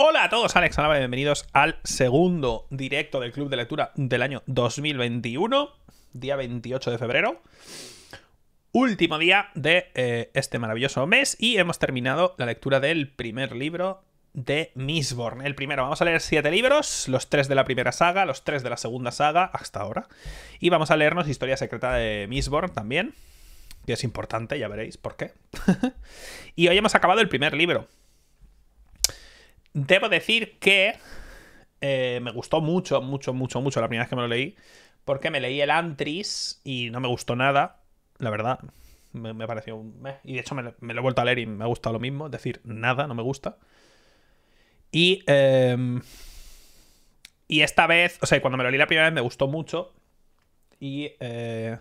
Hola a todos, Alex Alaba, bienvenidos al segundo directo del Club de Lectura del año 2021, día 28 de febrero. Último día de eh, este maravilloso mes y hemos terminado la lectura del primer libro de Misborn. El primero, vamos a leer siete libros, los tres de la primera saga, los tres de la segunda saga, hasta ahora. Y vamos a leernos Historia Secreta de Misborn también, que es importante, ya veréis por qué. y hoy hemos acabado el primer libro, Debo decir que eh, me gustó mucho, mucho, mucho, mucho la primera vez que me lo leí, porque me leí el Antris y no me gustó nada, la verdad. Me, pareció un... Meh. Y de hecho me, lo he vuelto a leer y me ha gustado lo mismo, es decir, nada, no me gusta. Y... Em, y esta vez, o sea, cuando me lo leí la primera vez me gustó mucho. Y... Eh,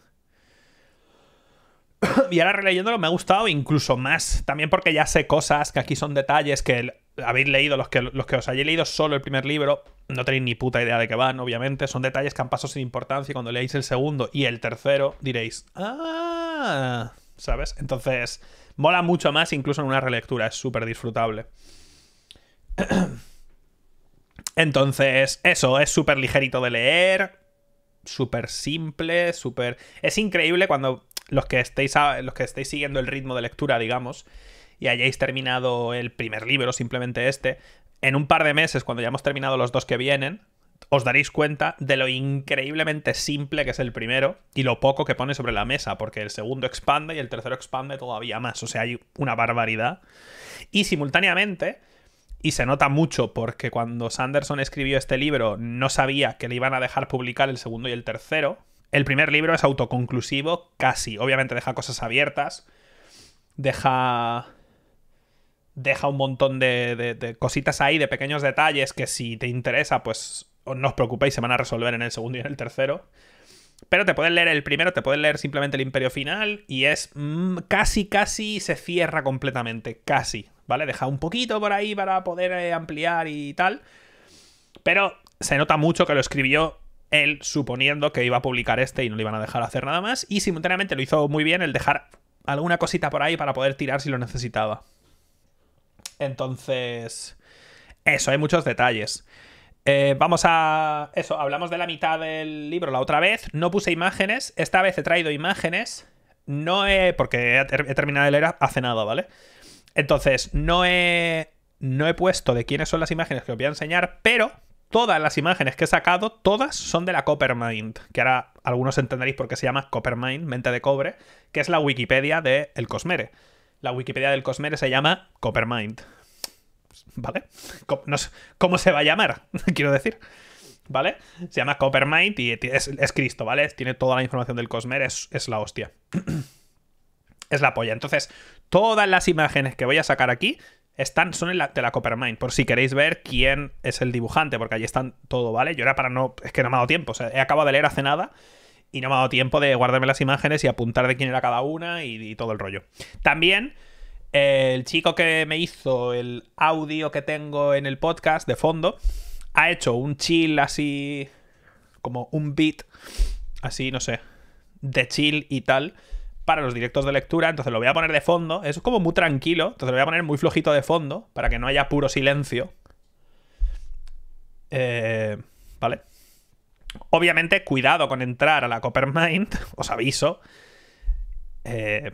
y ahora releyéndolo me ha gustado incluso más. También porque ya sé cosas, que aquí son detalles que el habéis leído, los que, los que os hayáis leído solo el primer libro, no tenéis ni puta idea de qué van, obviamente. Son detalles que han pasado sin importancia y cuando leáis el segundo y el tercero diréis, ah, ¿sabes? Entonces, mola mucho más incluso en una relectura, es súper disfrutable. Entonces, eso, es súper ligerito de leer, súper simple, súper... Es increíble cuando los que, estéis los que estéis siguiendo el ritmo de lectura, digamos, y hayáis terminado el primer libro, simplemente este, en un par de meses, cuando ya hemos terminado los dos que vienen, os daréis cuenta de lo increíblemente simple que es el primero y lo poco que pone sobre la mesa, porque el segundo expande y el tercero expande todavía más, o sea, hay una barbaridad. Y simultáneamente, y se nota mucho porque cuando Sanderson escribió este libro no sabía que le iban a dejar publicar el segundo y el tercero, el primer libro es autoconclusivo, casi, obviamente deja cosas abiertas, deja deja un montón de, cositas ahí, de pequeños detalles que si te interesa, pues no os preocupéis, se van a resolver en el segundo y en el tercero. Pero te puedes leer el primero, te puedes leer simplemente el Imperio Final y es mm, casi, casi se cierra completamente, casi, ¿vale? Deja un poquito por ahí para poder eh, ampliar y tal. Pero se nota mucho que lo escribió él suponiendo que iba a publicar este y no le iban a dejar hacer nada más. Y simultáneamente lo hizo muy bien el dejar alguna cosita por ahí para poder tirar si lo necesitaba. Entonces, eso, hay muchos detalles. Eh, vamos a... Eso, hablamos de la mitad del libro la otra vez. No puse imágenes. Esta vez he traído imágenes. No he... Porque he, terminado de leer hace nada, ¿vale? Entonces, no he... No he puesto de quiénes son las imágenes que os voy a enseñar, pero todas las imágenes que he sacado, todas son de la Coppermind, que ahora algunos entenderéis por qué se llama Coppermind, mente de cobre, que es la Wikipedia de El Cosmere. La Wikipedia del Cosmere se llama Coppermind. ¿Vale? ¿Cómo se va a llamar? Quiero decir. ¿Vale? Se llama Coppermind y es, Cristo, ¿vale? Tiene toda la información del Cosmere, es, la hostia. es la polla. Entonces, todas las imágenes que voy a sacar aquí están, son en la, de la Coppermind, por si queréis ver quién es el dibujante, porque allí están todo, ¿vale? Yo era para no. Es que no me ha dado tiempo, o sea, he acabado de leer hace nada y no me ha dado tiempo de guardarme las imágenes y apuntar de quién era cada una y, todo el rollo. También eh, el chico que me hizo el audio que tengo en el podcast de fondo ha hecho un chill así, como un beat, así, no sé, de chill y tal. Para los directos de lectura, entonces lo voy a poner de fondo. es como muy tranquilo, entonces lo voy a poner muy flojito de fondo para que no haya puro silencio. Eh, vale. Obviamente, cuidado con entrar a la Coppermind, os aviso. Eh,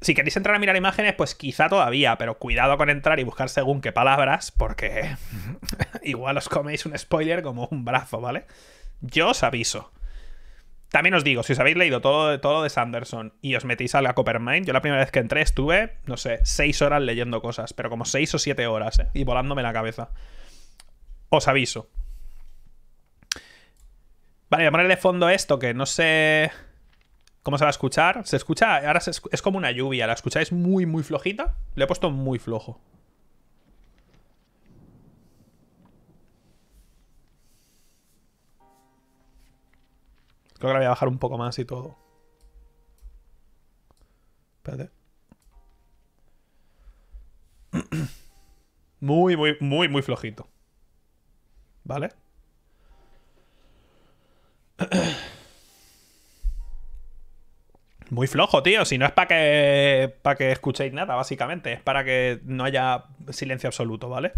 si queréis entrar a mirar imágenes, pues quizá todavía, pero cuidado con entrar y buscar según qué palabras, porque igual os coméis un spoiler como un brazo, ¿vale? Yo os aviso. También os digo, si os habéis leído todo, todo de Sanderson y os metéis a la Mind, yo la primera vez que entré estuve, no sé, seis horas leyendo cosas, pero como seis o siete horas, ¿eh? y volándome la cabeza. Os aviso. Vale, voy a ponerle fondo esto, que no sé cómo se va a escuchar. Se escucha, ahora es como una lluvia, la escucháis muy, muy flojita. Le he puesto muy flojo. Creo que la voy a bajar un poco más y todo. Espérate. Muy, muy, muy, muy flojito. ¿Vale? Muy flojo, tío. Si no es para que, para que escuchéis nada, básicamente. Es para que no haya silencio absoluto, ¿vale?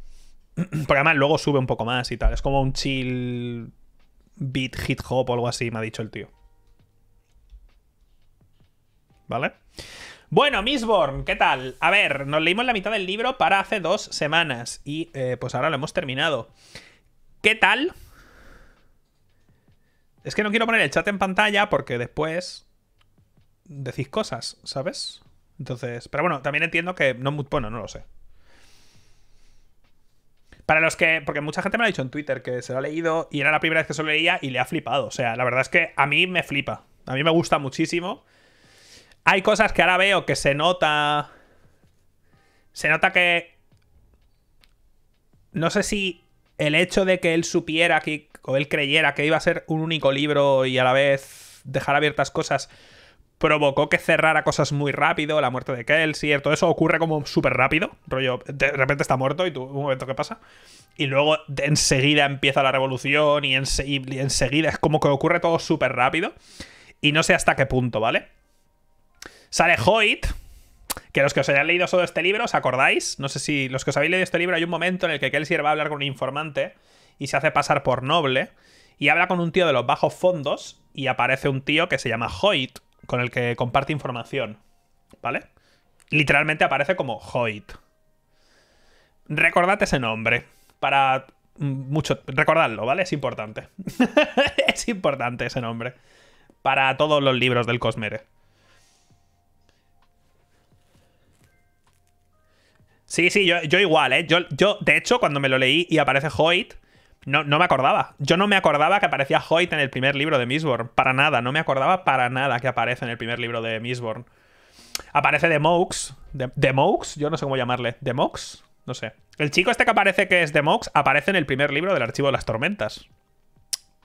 Porque además luego sube un poco más y tal. Es como un chill beat hip hop o algo así, me ha dicho el tío. ¿Vale? Bueno, Miss Born, ¿qué tal? A ver, nos leímos la mitad del libro para hace dos semanas y eh, pues ahora lo hemos terminado. ¿Qué tal? Es que no quiero poner el chat en pantalla porque después decís cosas, ¿sabes? Entonces, pero bueno, también entiendo que no bueno, no lo sé. Para los que, porque mucha gente me lo ha dicho en Twitter que se lo ha leído y era la primera vez que se lo leía y le ha flipado. O sea, la verdad es que a mí me flipa. A mí me gusta muchísimo. Hay cosas que ahora veo que se nota. Se nota que. No sé si el hecho de que él supiera que él creyera que iba a ser un único libro y a la vez dejar abiertas cosas, provocó que cerrara cosas muy rápido, la muerte de Kelsier, todo eso ocurre como súper rápido, rollo, de repente está muerto y tú, un momento, ¿qué pasa? Y luego enseguida empieza la revolución y, enseguida es como que ocurre todo súper rápido y no sé hasta qué punto, ¿vale? Sale Hoyt, que los que os hayan leído solo este libro, ¿os acordáis? No sé si los que os habéis leído este libro hay un momento en el que Kelsier va a hablar con un informante y se hace pasar por noble y habla con un tío de los bajos fondos y aparece un tío que se llama Hoyt con el que comparte información, ¿vale? Literalmente aparece como Hoyt. Recordad ese nombre para mucho recordadlo, ¿vale? Es importante. es importante ese nombre para todos los libros del Cosmere. Sí, sí, yo, igual, ¿eh? Yo, yo, de hecho, cuando me lo leí y aparece Hoyt, no, me acordaba. Yo no me acordaba que aparecía Hoyt en el primer libro de Misborn Para nada. No me acordaba para nada que aparece en el primer libro de Misborn Aparece The Mox. The, Mox? Yo no sé cómo llamarle. ¿The Mox? No sé. El chico este que aparece que es The Mox aparece en el primer libro del Archivo de las Tormentas.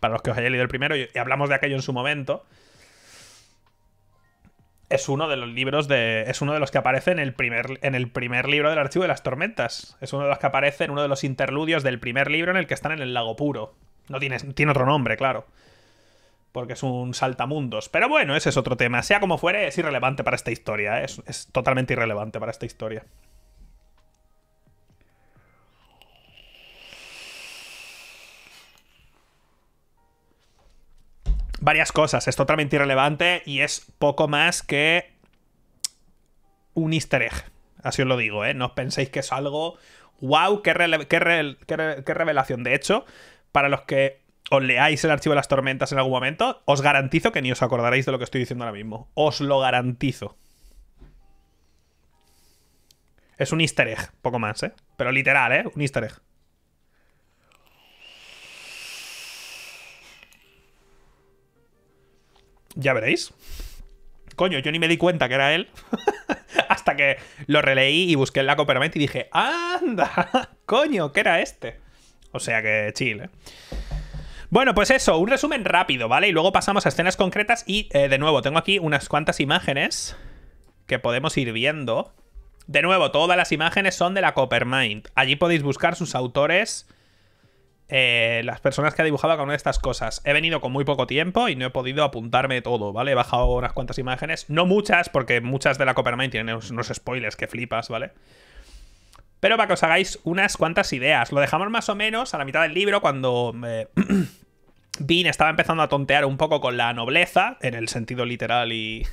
Para los que os haya leído el primero, y hablamos de aquello en su momento es uno de los libros de. Es uno de los que aparece en el primer, en el primer libro del Archivo de las Tormentas. Es uno de los que aparece en uno de los interludios del primer libro en el que están en el lago puro. No tiene, tiene otro nombre, claro. Porque es un saltamundos. Pero bueno, ese es otro tema. Sea como fuere, es irrelevante para esta historia. ¿eh? Es, es totalmente irrelevante para esta historia. varias cosas. Es totalmente irrelevante y es poco más que un easter egg. Así os lo digo, ¿eh? No os penséis que es algo... ¡Wow! Qué, ¡Qué, revelación! De hecho, para los que os leáis el archivo de las tormentas en algún momento, os garantizo que ni os acordaréis de lo que estoy diciendo ahora mismo. Os lo garantizo. Es un easter egg, poco más, ¿eh? Pero literal, ¿eh? Un easter egg. Ya veréis. Coño, yo ni me di cuenta que era él. Hasta que lo releí y busqué en la Coppermind y dije, ¡anda! ¡Coño, que era este! O sea que chile. ¿eh? Bueno, pues eso, un resumen rápido, ¿vale? Y luego pasamos a escenas concretas y, eh, de nuevo, tengo aquí unas cuantas imágenes que podemos ir viendo. De nuevo, todas las imágenes son de la Coppermind. Allí podéis buscar sus autores eh, las personas que ha dibujado con una de estas cosas. He venido con muy poco tiempo y no he podido apuntarme todo, ¿vale? He bajado unas cuantas imágenes, no muchas, porque muchas de la Coppermine tienen unos spoilers que flipas, ¿vale? Pero para que os hagáis unas cuantas ideas. Lo dejamos más o menos a la mitad del libro cuando... Me... Eh, estaba empezando a tontear un poco con la nobleza, en el sentido literal y,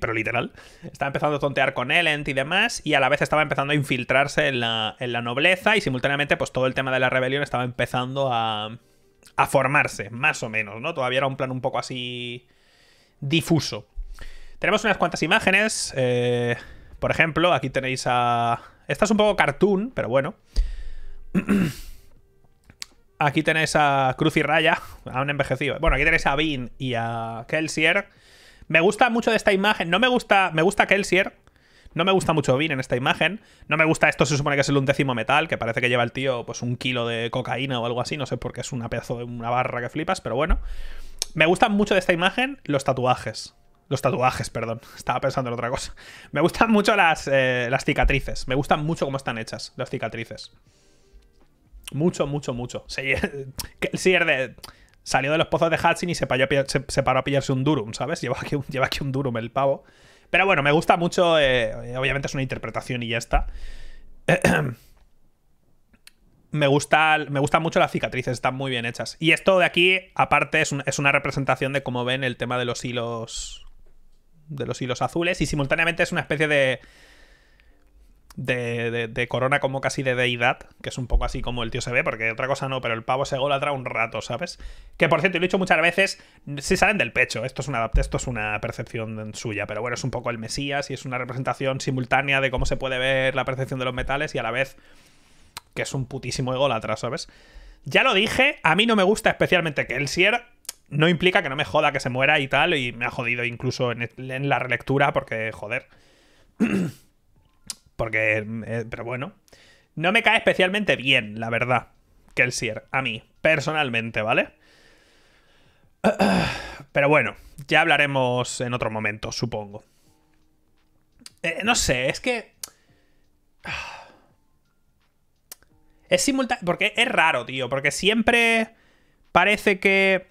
pero literal. Estaba empezando a tontear con Elent y demás, y a la vez estaba empezando a infiltrarse en la, nobleza, y simultáneamente, pues todo el tema de la rebelión estaba empezando a, formarse, más o menos, ¿no? Todavía era un plan un poco así difuso. Tenemos unas cuantas imágenes. Eh, por ejemplo, aquí tenéis a. Esta es un poco cartoon, pero bueno. aquí tenéis a Cruz y Raya, un envejecido. Bueno, aquí tenéis a Bean y a Kelsier me gusta mucho de esta imagen. No me gusta. Me gusta Kelsier. No me gusta mucho Vin en esta imagen. No me gusta esto, se supone que es el undécimo metal, que parece que lleva el tío pues un kilo de cocaína o algo así. No sé por qué es una pedazo de una barra que flipas, pero bueno. Me gustan mucho de esta imagen los tatuajes. Los tatuajes, perdón. Estaba pensando en otra cosa. Me gustan mucho eh, las, cicatrices. Me gustan mucho cómo están hechas las cicatrices. Mucho, mucho, mucho. Sí, de, salió de los pozos de Hudson y se, paró a, se, pillarse un Durum, ¿sabes? Lleva aquí, lleva aquí un Durum el pavo. Pero bueno, me gusta mucho. Eh, obviamente es una interpretación y ya está. me, gusta, me gustan mucho las cicatrices, están muy bien hechas. Y esto de aquí, aparte, es, es una representación de cómo ven el tema de los hilos. De los hilos azules. Y simultáneamente es una especie de de, corona como casi de deidad, que es un poco así como el tío se ve, porque otra cosa no, pero el pavo se golatra un rato, ¿sabes? Que por cierto, y lo he dicho muchas veces, se salen del pecho. Esto es una, esto es una percepción suya, pero bueno, es un poco el Mesías y es una representación simultánea de cómo se puede ver la percepción de los metales y a la vez que es un putísimo ególatra, ¿sabes? Ya lo dije, a mí no me gusta especialmente que el Sier no implica que no me joda que se muera y tal, y me ha jodido incluso en, en la relectura porque, joder. Porque, eh, pero bueno, no me cae especialmente bien, la verdad, Kelsier, a mí, personalmente, ¿vale? Pero bueno, ya hablaremos en otro momento, supongo. Eh, no sé, es que... Es simultáneo... Porque es raro, tío, porque siempre parece que...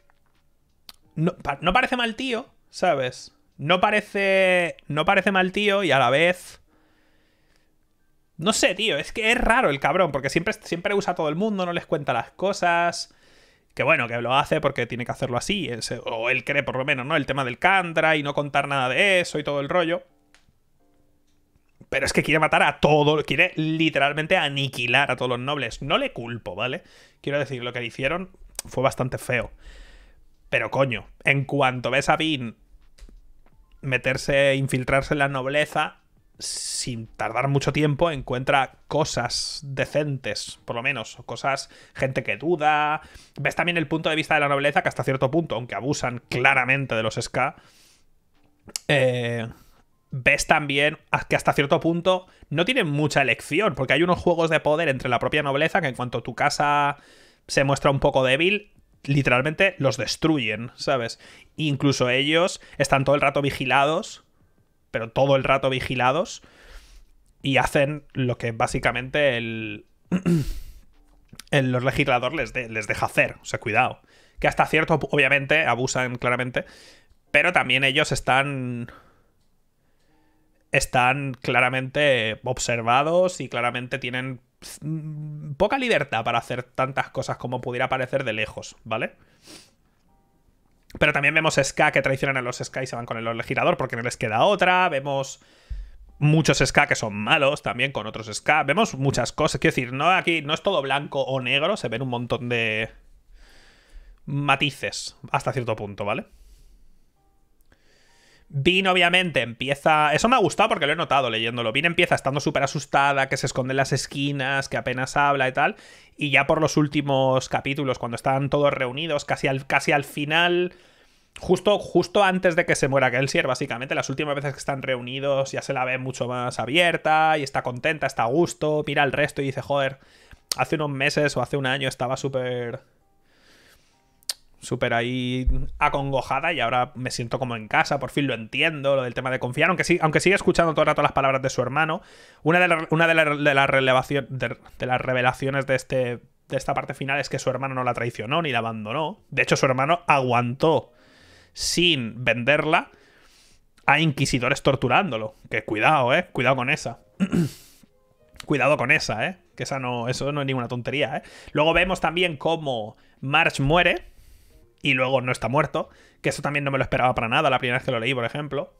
No, no parece mal tío, ¿sabes? No parece... No parece mal tío y a la vez no sé, tío, es que es raro el cabrón, porque siempre, siempre usa a todo el mundo, no les cuenta las cosas. Que bueno, que lo hace porque tiene que hacerlo así, o él cree por lo menos, ¿no? El tema del Candra y no contar nada de eso y todo el rollo. Pero es que quiere matar a todo, quiere literalmente aniquilar a todos los nobles. No le culpo, ¿vale? Quiero decir, lo que le hicieron fue bastante feo. Pero coño, en cuanto ves a Vin meterse, infiltrarse en la nobleza, sin tardar mucho tiempo, encuentra cosas decentes, por lo menos, cosas, gente que duda. Ves también el punto de vista de la nobleza, que hasta cierto punto, aunque abusan claramente de los SK, eh, ves también que hasta cierto punto no tienen mucha elección, porque hay unos juegos de poder entre la propia nobleza que en cuanto tu casa se muestra un poco débil, literalmente los destruyen, ¿sabes? Incluso ellos están todo el rato vigilados pero todo el rato vigilados y hacen lo que básicamente el, los legisladores les, les deja hacer. O sea, cuidado. Que hasta cierto, obviamente, abusan claramente, pero también ellos están están claramente observados y claramente tienen mm, poca libertad para hacer tantas cosas como pudiera parecer de lejos, ¿vale? Pero también vemos SK que traicionan a los Ska y se van con el girador porque no les queda otra. Vemos muchos SK que son malos también con otros SK Vemos muchas cosas. Quiero decir, no aquí no es todo blanco o negro, se ven un montón de matices hasta cierto punto, ¿vale? Vin, obviamente, empieza. Eso me ha gustado porque lo he notado leyéndolo. Vin empieza estando súper asustada, que se esconde en las esquinas, que apenas habla y tal. Y ya por los últimos capítulos, cuando están todos reunidos, casi al, casi al final. Justo, justo antes de que se muera Kelsier, básicamente, las últimas veces que están reunidos ya se la ve mucho más abierta y está contenta, está a gusto, mira al resto y dice, joder, hace unos meses o hace un año estaba súper súper ahí acongojada y ahora me siento como en casa, por fin lo entiendo, lo del tema de confiar, aunque sí, aunque sigue escuchando todo el rato las palabras de su hermano. Una de, una de, las revelaciones de, este, de esta parte final es que su hermano no la traicionó ni la abandonó. De hecho, su hermano aguantó sin venderla a inquisidores torturándolo. Que cuidado, eh, cuidado con esa. cuidado con esa, eh. Que esa no, eso no es ninguna tontería, ¿eh? Luego vemos también cómo March muere y luego no está muerto, que eso también no me lo esperaba para nada la primera vez que lo leí, por ejemplo.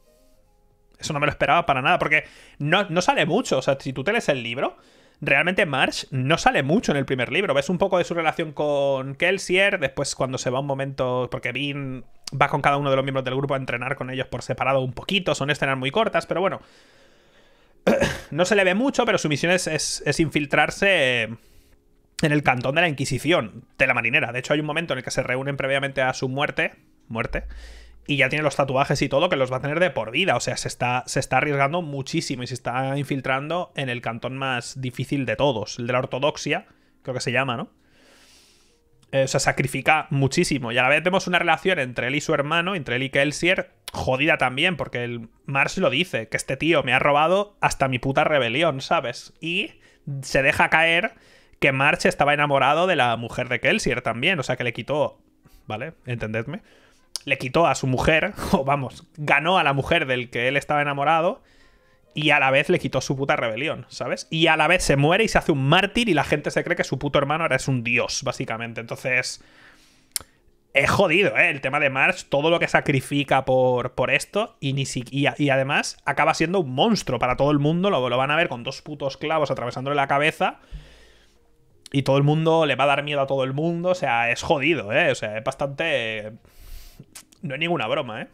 Eso no me lo esperaba para nada, porque no, sale mucho, o sea, si tú te lees el libro, realmente Marsh no sale mucho en el primer libro. Ves un poco de su relación con Kelsier, después cuando se va un momento, porque Bean va con cada uno de los miembros del grupo a entrenar con ellos por separado un poquito, son escenas muy cortas, pero bueno. No se le ve mucho, pero su misión es infiltrarse eh, en el cantón de la Inquisición, de la marinera. De hecho, hay un momento en el que se reúnen previamente a su muerte, muerte, y ya tiene los tatuajes y todo que los va a tener de por vida. O sea, se está, se está arriesgando muchísimo y se está infiltrando en el cantón más difícil de todos, el de la ortodoxia, creo que se llama, ¿no? Eh, o sea, sacrifica muchísimo. Y a la vez vemos una relación entre él y su hermano, entre él y Kelsier, jodida también, porque el Mars lo dice, que este tío me ha robado hasta mi puta rebelión, ¿sabes? Y se deja caer que March estaba enamorado de la mujer de Kelsier también, o sea que le quitó, ¿vale? Entendedme. Le quitó a su mujer, o vamos, ganó a la mujer del que él estaba enamorado y a la vez le quitó su puta rebelión, ¿sabes? Y a la vez se muere y se hace un mártir y la gente se cree que su puto hermano ahora es un dios, básicamente. Entonces... He jodido, ¿eh? El tema de March, todo lo que sacrifica por, por esto y, ni y, además acaba siendo un monstruo para todo el mundo, lo, lo van a ver con dos putos clavos atravesándole la cabeza y todo el mundo le va a dar miedo a todo el mundo. O sea, es jodido, ¿eh? O sea, es bastante. No es ninguna broma, ¿eh?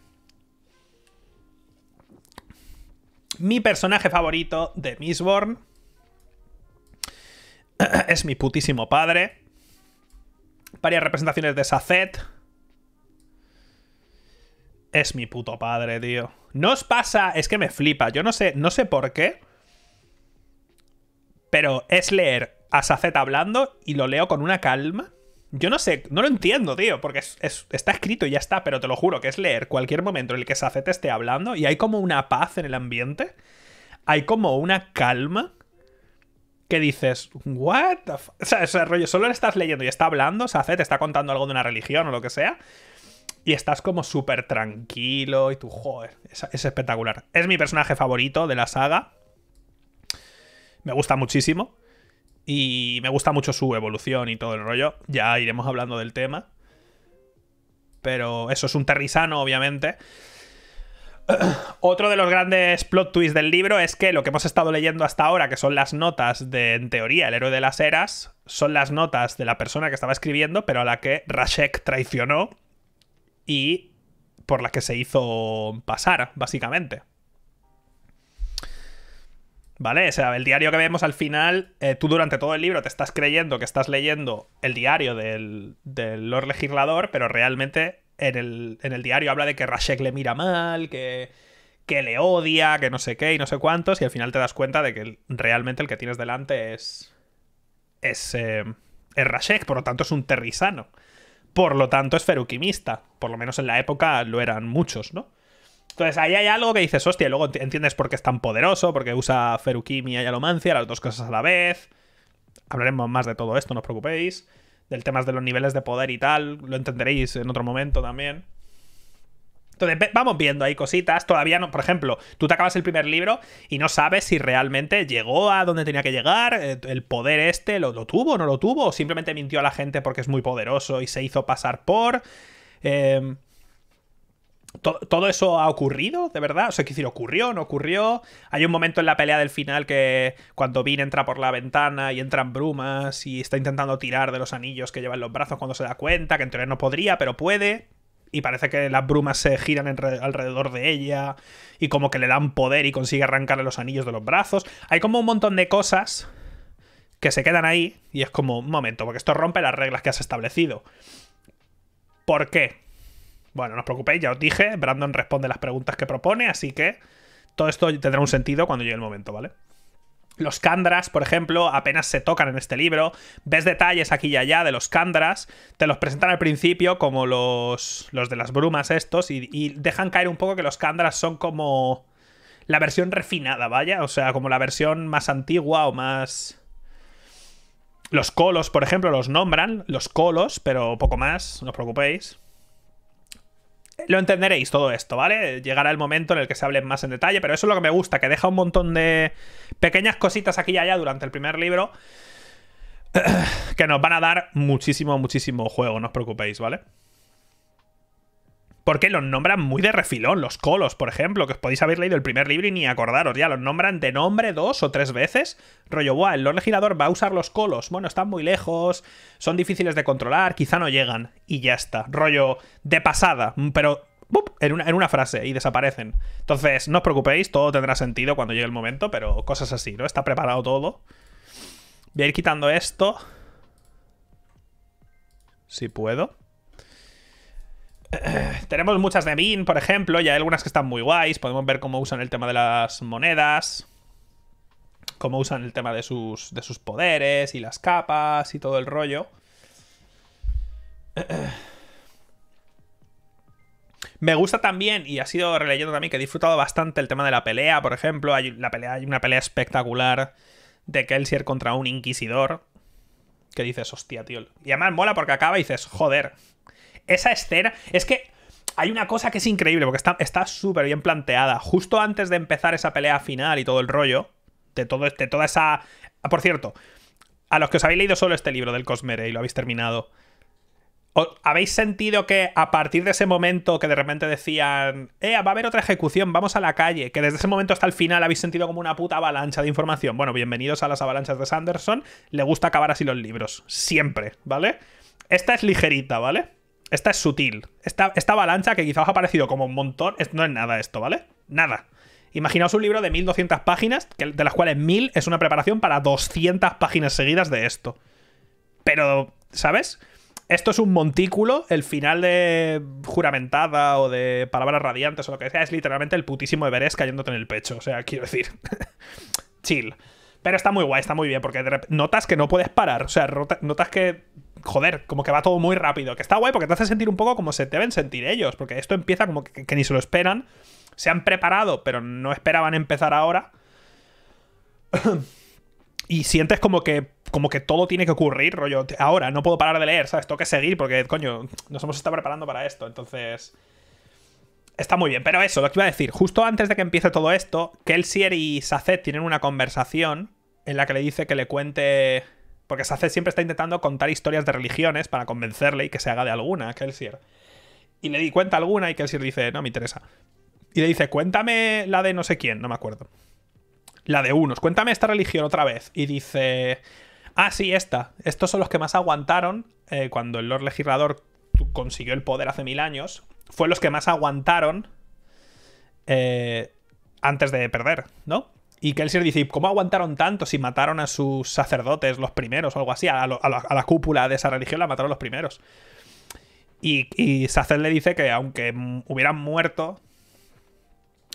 Mi personaje favorito de Misborn es mi putísimo padre. Varias representaciones de set Es mi puto padre, tío. No os pasa, es que me flipa. Yo no sé, no sé por qué. Pero es leer a Sacet hablando y lo leo con una calma. Yo no sé, no lo entiendo, tío, porque está escrito y ya está, pero te lo juro que es leer cualquier momento en el que Sacet esté hablando y hay como una paz en el ambiente, hay como una calma que dices, ¿what? The o sea, ese rollo, solo le estás leyendo y está hablando, Sacet está contando algo de una religión o lo que sea, y estás como súper tranquilo y tú, joder, es, espectacular. Es mi personaje favorito de la saga. Me gusta muchísimo. Y me gusta mucho su evolución y todo el rollo. Ya iremos hablando del tema. Pero eso es un terrisano, obviamente. Otro de los grandes plot twists del libro es que lo que hemos estado leyendo hasta ahora, que son las notas de, en teoría, el héroe de las eras, son las notas de la persona que estaba escribiendo, pero a la que Rashek traicionó y por la que se hizo pasar, básicamente. ¿Vale? O sea, el diario que vemos al final, eh, tú durante todo el libro te estás creyendo que estás leyendo el diario del, del Lord Legislador, pero realmente en el, en el, diario habla de que Rashek le mira mal, que, que le odia, que no sé qué y no sé cuántos, y al final te das cuenta de que realmente el que tienes delante es. es. Eh, es Rashek, por lo tanto es un terrisano. Por lo tanto es feruquimista. Por lo menos en la época lo eran muchos, ¿no? Entonces ahí hay algo que dices, hostia, y luego entiendes por qué es tan poderoso, porque usa Ferukimia y Alomancia, las dos cosas a la vez. Hablaremos más de todo esto, no os preocupéis. Del tema de los niveles de poder y tal, lo entenderéis en otro momento también. Entonces, vamos viendo ahí cositas. Todavía no, por ejemplo, tú te acabas el primer libro y no sabes si realmente llegó a donde tenía que llegar, eh, el poder este, lo, tuvo, no lo tuvo, o simplemente mintió a la gente porque es muy poderoso y se hizo pasar por. Em, ¿todo, eso ha ocurrido, de verdad? O sea, quiero decir, ¿ocurrió? ¿No ocurrió? Hay un momento en la pelea del final que cuando Vin entra por la ventana y entran brumas y está intentando tirar de los anillos que lleva en los brazos cuando se da cuenta, que en teoría no podría, pero puede y parece que las brumas se giran alrededor de ella y como que le dan poder y consigue arrancarle los anillos de los brazos. Hay como un montón de cosas que se quedan ahí y es como un momento, porque esto rompe las reglas que has establecido. ¿Por qué? Bueno, no os preocupéis, ya os dije, Brandon responde las preguntas que propone, así que todo esto tendrá un sentido cuando llegue el momento, ¿vale? Los Kandras, por ejemplo, apenas se tocan en este libro. Ves detalles aquí y allá de los Kandras. Te los presentan al principio como los, los de las brumas estos y, dejan caer un poco que los Kandras son como la versión refinada, vaya. O sea, como la versión más antigua o más... Los colos, por ejemplo, los nombran, los colos, pero poco más, no os preocupéis lo entenderéis todo esto, ¿vale? Llegará el momento en el que se hable más en detalle, pero eso es lo que me gusta, que deja un montón de pequeñas cositas aquí y allá durante el primer libro que nos van a dar muchísimo, muchísimo juego, no os preocupéis, ¿vale? porque los nombran muy de refilón, los colos, por ejemplo, que os podéis haber leído el primer libro y ni acordaros, ya los nombran de nombre dos o tres veces. Rollo, buah, el Lord Legislador va a usar los colos, bueno, están muy lejos, son difíciles de controlar, quizá no llegan, y ya está. Rollo de pasada, pero en, una, en una frase y desaparecen. Entonces, no os preocupéis, todo tendrá sentido cuando llegue el momento, pero cosas así, ¿no? Está preparado todo. Voy a ir quitando esto. Si puedo. tenemos muchas de Min, por ejemplo, y hay algunas que están muy guays. Podemos ver cómo usan el tema de las monedas, cómo usan el tema de sus, de sus poderes y las capas y todo el rollo. Me gusta también, y ha sido releyendo también, que he disfrutado bastante el tema de la pelea, por ejemplo. Hay, la pelea, hay una pelea espectacular de Kelsier contra un inquisidor. Que dices, hostia, tío. Y además mola porque acaba y dices, joder, esa escena. Es que hay una cosa que es increíble, porque está súper bien planteada. Justo antes de empezar esa pelea final y todo el rollo, de, todo, de toda esa... Ah, por cierto, a los que os habéis leído solo este libro del Cosmere y lo habéis terminado, ¿habéis sentido que a partir de ese momento que de repente decían, eh, va a haber otra ejecución, vamos a la calle, que desde ese momento hasta el final habéis sentido como una puta avalancha de información? Bueno, bienvenidos a las avalanchas de Sanderson, le gusta acabar así los libros, siempre, ¿vale? Esta es ligerita, ¿vale? Esta es sutil. Esta, esta avalancha que quizás os ha parecido como un montón, no es nada esto, ¿vale? Nada. Imaginaos un libro de 1200 páginas, de las cuales 1000 es una preparación para 200 páginas seguidas de esto. Pero, ¿sabes? Esto es un montículo, el final de juramentada o de palabras radiantes o lo que sea, es literalmente el putísimo Everest cayéndote en el pecho. O sea, quiero decir, chill. Pero está muy guay, está muy bien, porque notas que no puedes parar. O sea, notas que joder, como que va todo muy rápido. Que está guay porque te hace sentir un poco como se deben sentir ellos, porque esto empieza como que, ni se lo esperan. Se han preparado, pero no esperaban empezar ahora. y sientes como que como que todo tiene que ocurrir, rollo, ahora no puedo parar de leer, ¿sabes? Tengo que seguir porque, coño, nos hemos estado preparando para esto, entonces... Está muy bien, pero eso, lo que iba a decir, justo antes de que empiece todo esto, Kelsier y Sacet tienen una conversación en la que le dice que le cuente porque hace siempre está intentando contar historias de religiones para convencerle y que se haga de alguna a Kelsier. Y le di cuenta alguna y Kelsier dice, no me interesa. Y le dice, cuéntame la de no sé quién, no me acuerdo. La de unos, cuéntame esta religión otra vez. Y dice, ah, sí, esta. Estos son los que más aguantaron eh, cuando el Lord Legislador consiguió el poder hace mil años. Fue los que más aguantaron eh, antes de perder, ¿no? Y Kelsier dice, cómo aguantaron tanto si mataron a sus sacerdotes los primeros o algo así? A, la, cúpula de esa religión la mataron los primeros. Y, y Sacer le dice que aunque hubieran muerto,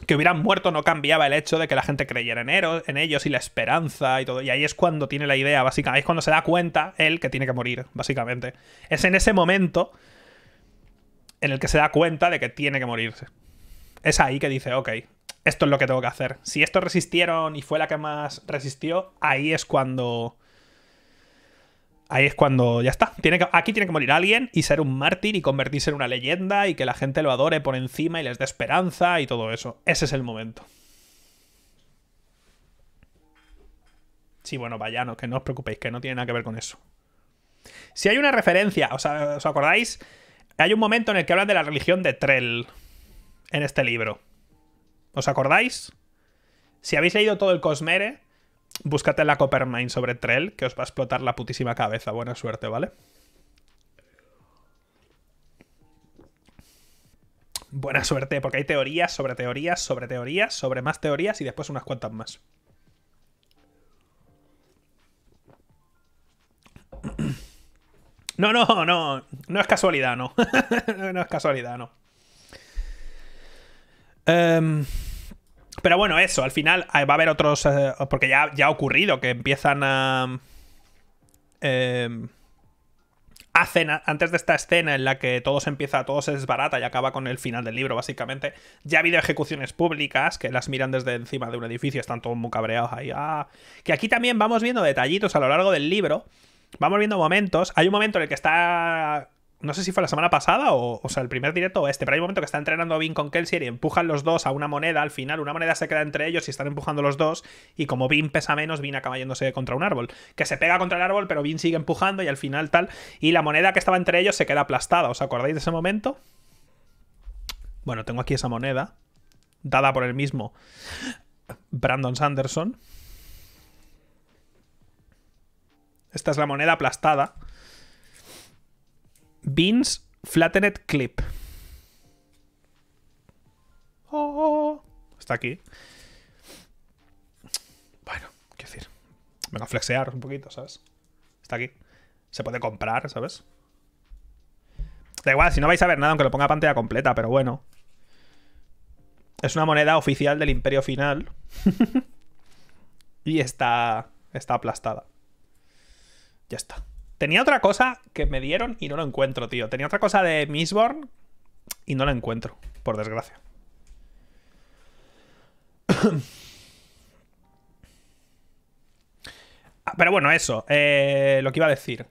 que hubieran muerto no cambiaba el hecho de que la gente creyera en, en ellos y la esperanza y todo. Y ahí es cuando tiene la idea, básicamente. Ahí es cuando se da cuenta él que tiene que morir, básicamente. Es en ese momento en el que se da cuenta de que tiene que morirse. Es ahí que dice, ok, esto es lo que tengo que hacer. Si esto resistieron y fue la que más resistió, ahí es cuando... Ahí es cuando ya está. Tiene que, aquí tiene que morir alguien y ser un mártir y convertirse en una leyenda y que la gente lo adore por encima y les dé esperanza y todo eso. Ese es el momento. Sí, bueno, no, que no os preocupéis, que no tiene nada que ver con eso. Si hay una referencia, sea, ¿os acordáis? Hay un momento en el que hablan de la religión de Trell en este libro. ¿Os acordáis? Si habéis leído todo el Cosmere, búscate la Coppermine sobre Trell, que os va a explotar la putísima cabeza. Buena suerte, ¿vale? Buena suerte, porque hay teorías sobre teorías, sobre teorías, sobre más teorías y después unas cuantas más. No, no, no. No es casualidad, no. no, es casualidad, no. Em, pero bueno, eso, al final eh, va a haber otros. Eh, porque ya, ya ha ocurrido que empiezan a. Eh, hacen antes de esta escena en la que todo se empieza, todo se desbarata y acaba con el final del libro, básicamente. Ya ha habido ejecuciones públicas que las miran desde encima de un edificio, están todos muy cabreados ahí. Ah. que aquí también vamos viendo detallitos a lo largo del libro. Vamos viendo momentos. Hay un momento en el que está no sé si fue la semana pasada o, o sea, el primer directo o este, pero hay un momento que está entrenando a Vin con Kelsey y empujan los dos a una moneda al final, una moneda se queda entre ellos y están empujando los dos y como Vin pesa menos, Vin acaba yéndose contra un árbol, que se pega contra el árbol, pero Vin sigue empujando y al final tal, y la moneda que estaba entre ellos se queda aplastada, ¿os acordáis de ese momento? Bueno, tengo aquí esa moneda, dada por el mismo Brandon Sanderson. Esta es la moneda aplastada Beans Flattened Clip. Oh, está aquí. Bueno, qué decir. Venga, flexear un poquito, ¿sabes? Está aquí. Se puede comprar, ¿sabes? Da igual, si no vais a ver nada, aunque lo ponga pantalla completa, pero bueno. Es una moneda oficial del Imperio Final. y está, está aplastada. Ya está. Tenía otra cosa que me dieron y no lo encuentro, tío. Tenía otra cosa de Missborn y no la encuentro, por desgracia. Pero bueno, eso, eh, lo que iba a decir.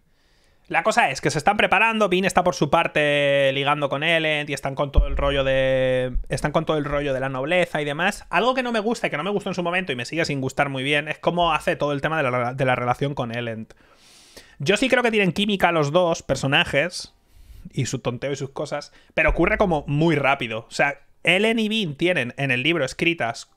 La cosa es que se están preparando, Bean está por su parte ligando con Elend y están con todo el rollo de. Están con todo el rollo de la nobleza y demás. Algo que no me gusta y que no me gustó en su momento y me sigue sin gustar muy bien es cómo hace todo el tema de la, relación con Elend. Yo sí creo que tienen química los dos personajes y su tonteo y sus cosas, pero ocurre como muy rápido. O sea, Ellen y Bean tienen en el libro escritas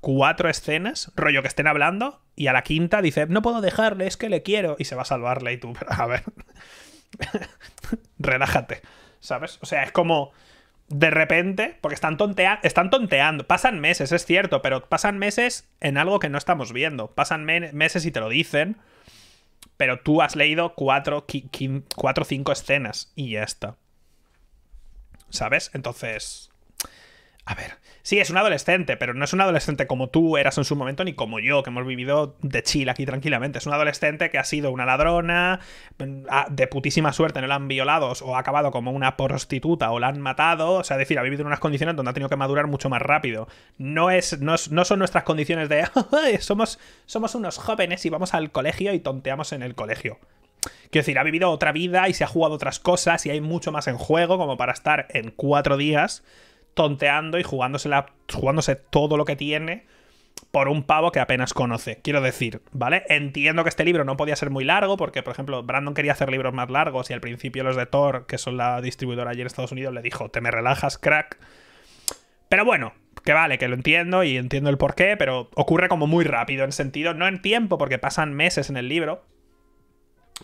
cuatro escenas, rollo que estén hablando, y a la quinta dice, no puedo dejarle, es que le quiero, y se va a salvarle y tú, a ver, relájate, ¿sabes? O sea, es como... De repente, porque están, están tonteando, pasan meses, es cierto, pero pasan meses en algo que no estamos viendo, pasan meses y te lo dicen, pero tú has leído cuatro o cinco escenas y ya está. ¿Sabes? Entonces. A ver. Sí, es un adolescente, pero no es un adolescente como tú eras en su momento ni como yo, que hemos vivido de chill aquí tranquilamente. Es un adolescente que ha sido una ladrona, mm, de putísima suerte no la han violado o ha acabado como una prostituta o la han matado. O sea, decir, ha vivido en unas condiciones donde ha tenido que madurar mucho más rápido. No, es, no, son nuestras condiciones de somos, somos unos jóvenes y vamos al colegio y tonteamos en el colegio. Quiero decir, ha vivido otra vida y se ha jugado otras cosas y hay mucho más en juego como para estar en cuatro días tonteando y jugándose todo lo que tiene por un pavo que apenas conoce. Quiero decir, ¿vale? Entiendo que este libro no podía ser muy largo, porque, por ejemplo, Brandon quería hacer libros más largos y al principio los de Thor, que son la distribuidora allí en Estados Unidos, le dijo, te me relajas, crack. Pero bueno, que vale, que lo entiendo y entiendo el porqué, pero ocurre como muy rápido en sentido, no en tiempo, porque pasan meses en el libro,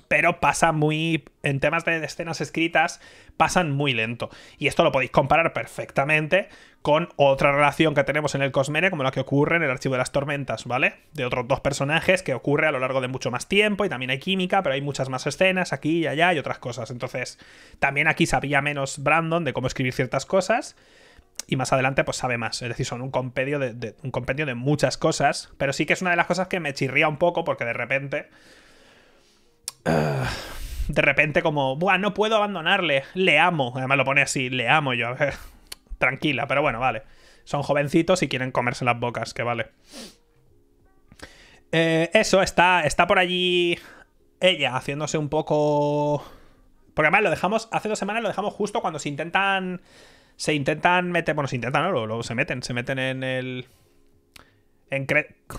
pero pasa muy. En temas de escenas escritas, pasan muy lento. Y esto lo podéis comparar perfectamente con otra relación que tenemos en el Cosmere, como la que ocurre en el Archivo de las Tormentas, ¿vale? De otros dos personajes que ocurre a lo largo de mucho más tiempo y también hay química, pero hay muchas más escenas aquí y allá y otras cosas. Entonces, también aquí sabía menos Brandon de cómo escribir ciertas cosas y más adelante pues sabe más. Es decir, son un compendio de, un compendio de muchas cosas, pero sí que es una de las cosas que me chirría un poco porque de repente de repente como, Buah, no puedo abandonarle, le amo. Además lo pone así, le amo yo. Tranquila, pero bueno, vale. Son jovencitos y quieren comerse las bocas, que vale. Eh, eso, está, está por allí ella haciéndose un poco... Porque además lo dejamos, hace dos semanas lo dejamos justo cuando se intentan... Se intentan meter, bueno, se intentan, no, luego, se meten, se meten en el... En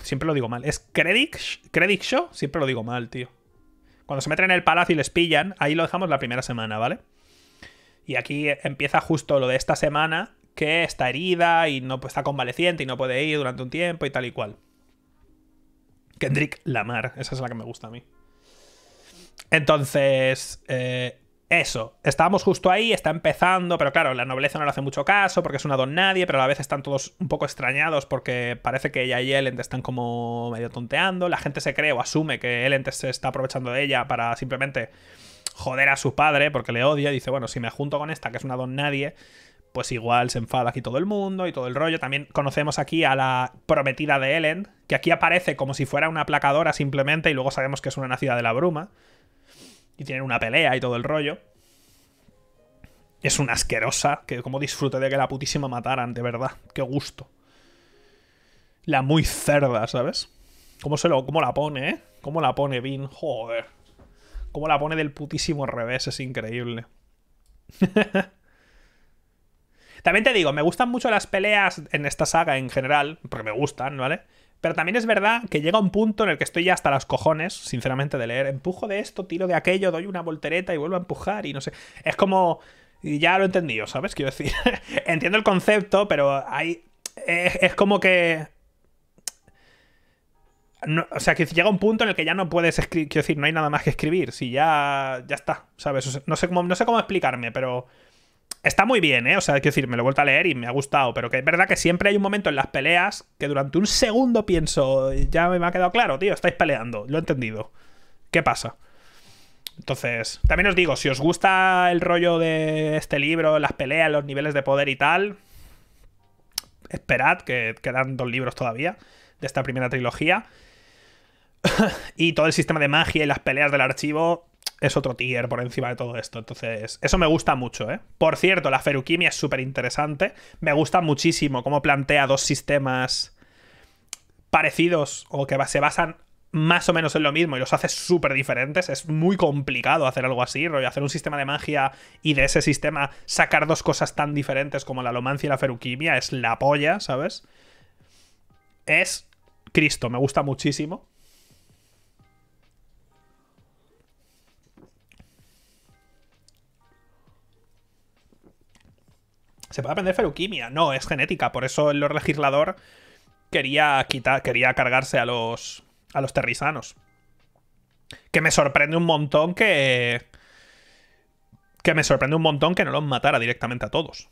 siempre lo digo mal. ¿Es Credit, Credit Show? Siempre lo digo mal, tío. Cuando se meten en el palacio y les pillan, ahí lo dejamos la primera semana, ¿vale? Y aquí empieza justo lo de esta semana, que está herida y no pues, está convaleciente y no puede ir durante un tiempo y tal y cual. Kendrick Lamar, esa es la que me gusta a mí. Entonces, eh, eso, estábamos justo ahí, está empezando, pero claro, la nobleza no le hace mucho caso porque es una don nadie, pero a la vez están todos un poco extrañados porque parece que ella y te están como medio tonteando, la gente se cree o asume que Ellen se está aprovechando de ella para simplemente joder a su padre porque le odia, dice, bueno, si me junto con esta que es una don nadie, pues igual se enfada aquí todo el mundo y todo el rollo. También conocemos aquí a la prometida de Ellen, que aquí aparece como si fuera una aplacadora simplemente y luego sabemos que es una nacida de la bruma. Y tienen una pelea y todo el rollo. Es una asquerosa, que como disfruté de que la putísima mataran, de verdad. Qué gusto. La muy cerda, ¿sabes? ¿Cómo, se lo, cómo la pone, eh? ¿Cómo la pone Vin? Joder. ¿Cómo la pone del putísimo revés? Es increíble. También te digo, me gustan mucho las peleas en esta saga en general, porque me gustan, ¿vale? Pero también es verdad que llega un punto en el que estoy ya hasta las cojones, sinceramente, de leer. Empujo de esto, tiro de aquello, doy una voltereta y vuelvo a empujar y no sé. Es como... Ya lo he entendido, ¿sabes? Quiero decir, entiendo el concepto, pero hay... Es, como que... o sea, que llega un punto en el que ya no puedes escribir, quiero decir, no hay nada más que escribir, si ya, ya está, ¿sabes? no, sé cómo, no sé cómo explicarme, pero... Está muy bien, ¿eh? O sea, quiero decir, me lo he vuelto a leer y me ha gustado, pero que es verdad que siempre hay un momento en las peleas que durante un segundo pienso, ya me ha quedado claro, tío, estáis peleando, lo he entendido. ¿Qué pasa? Entonces, también os digo, si os gusta el rollo de este libro, las peleas, los niveles de poder y tal, esperad, que quedan dos libros todavía de esta primera trilogía. y todo el sistema de magia y las peleas del archivo es otro tier por encima de todo esto. Entonces, eso me gusta mucho, ¿eh? Por cierto, la feruquimia es súper interesante. Me gusta muchísimo cómo plantea dos sistemas parecidos o que se basan más o menos en lo mismo y los hace súper diferentes. Es muy complicado hacer algo así, rollo, hacer un sistema de magia y de ese sistema sacar dos cosas tan diferentes como la lomancia y la feruquimia es la polla, ¿sabes? Es Cristo, me gusta muchísimo. ¿Se puede aprender Feruquimia. No, es genética. Por eso el Legislador quería, quitar, quería cargarse a los, a los terrisanos. Que me sorprende un montón que... Que me sorprende un montón que no los matara directamente a todos.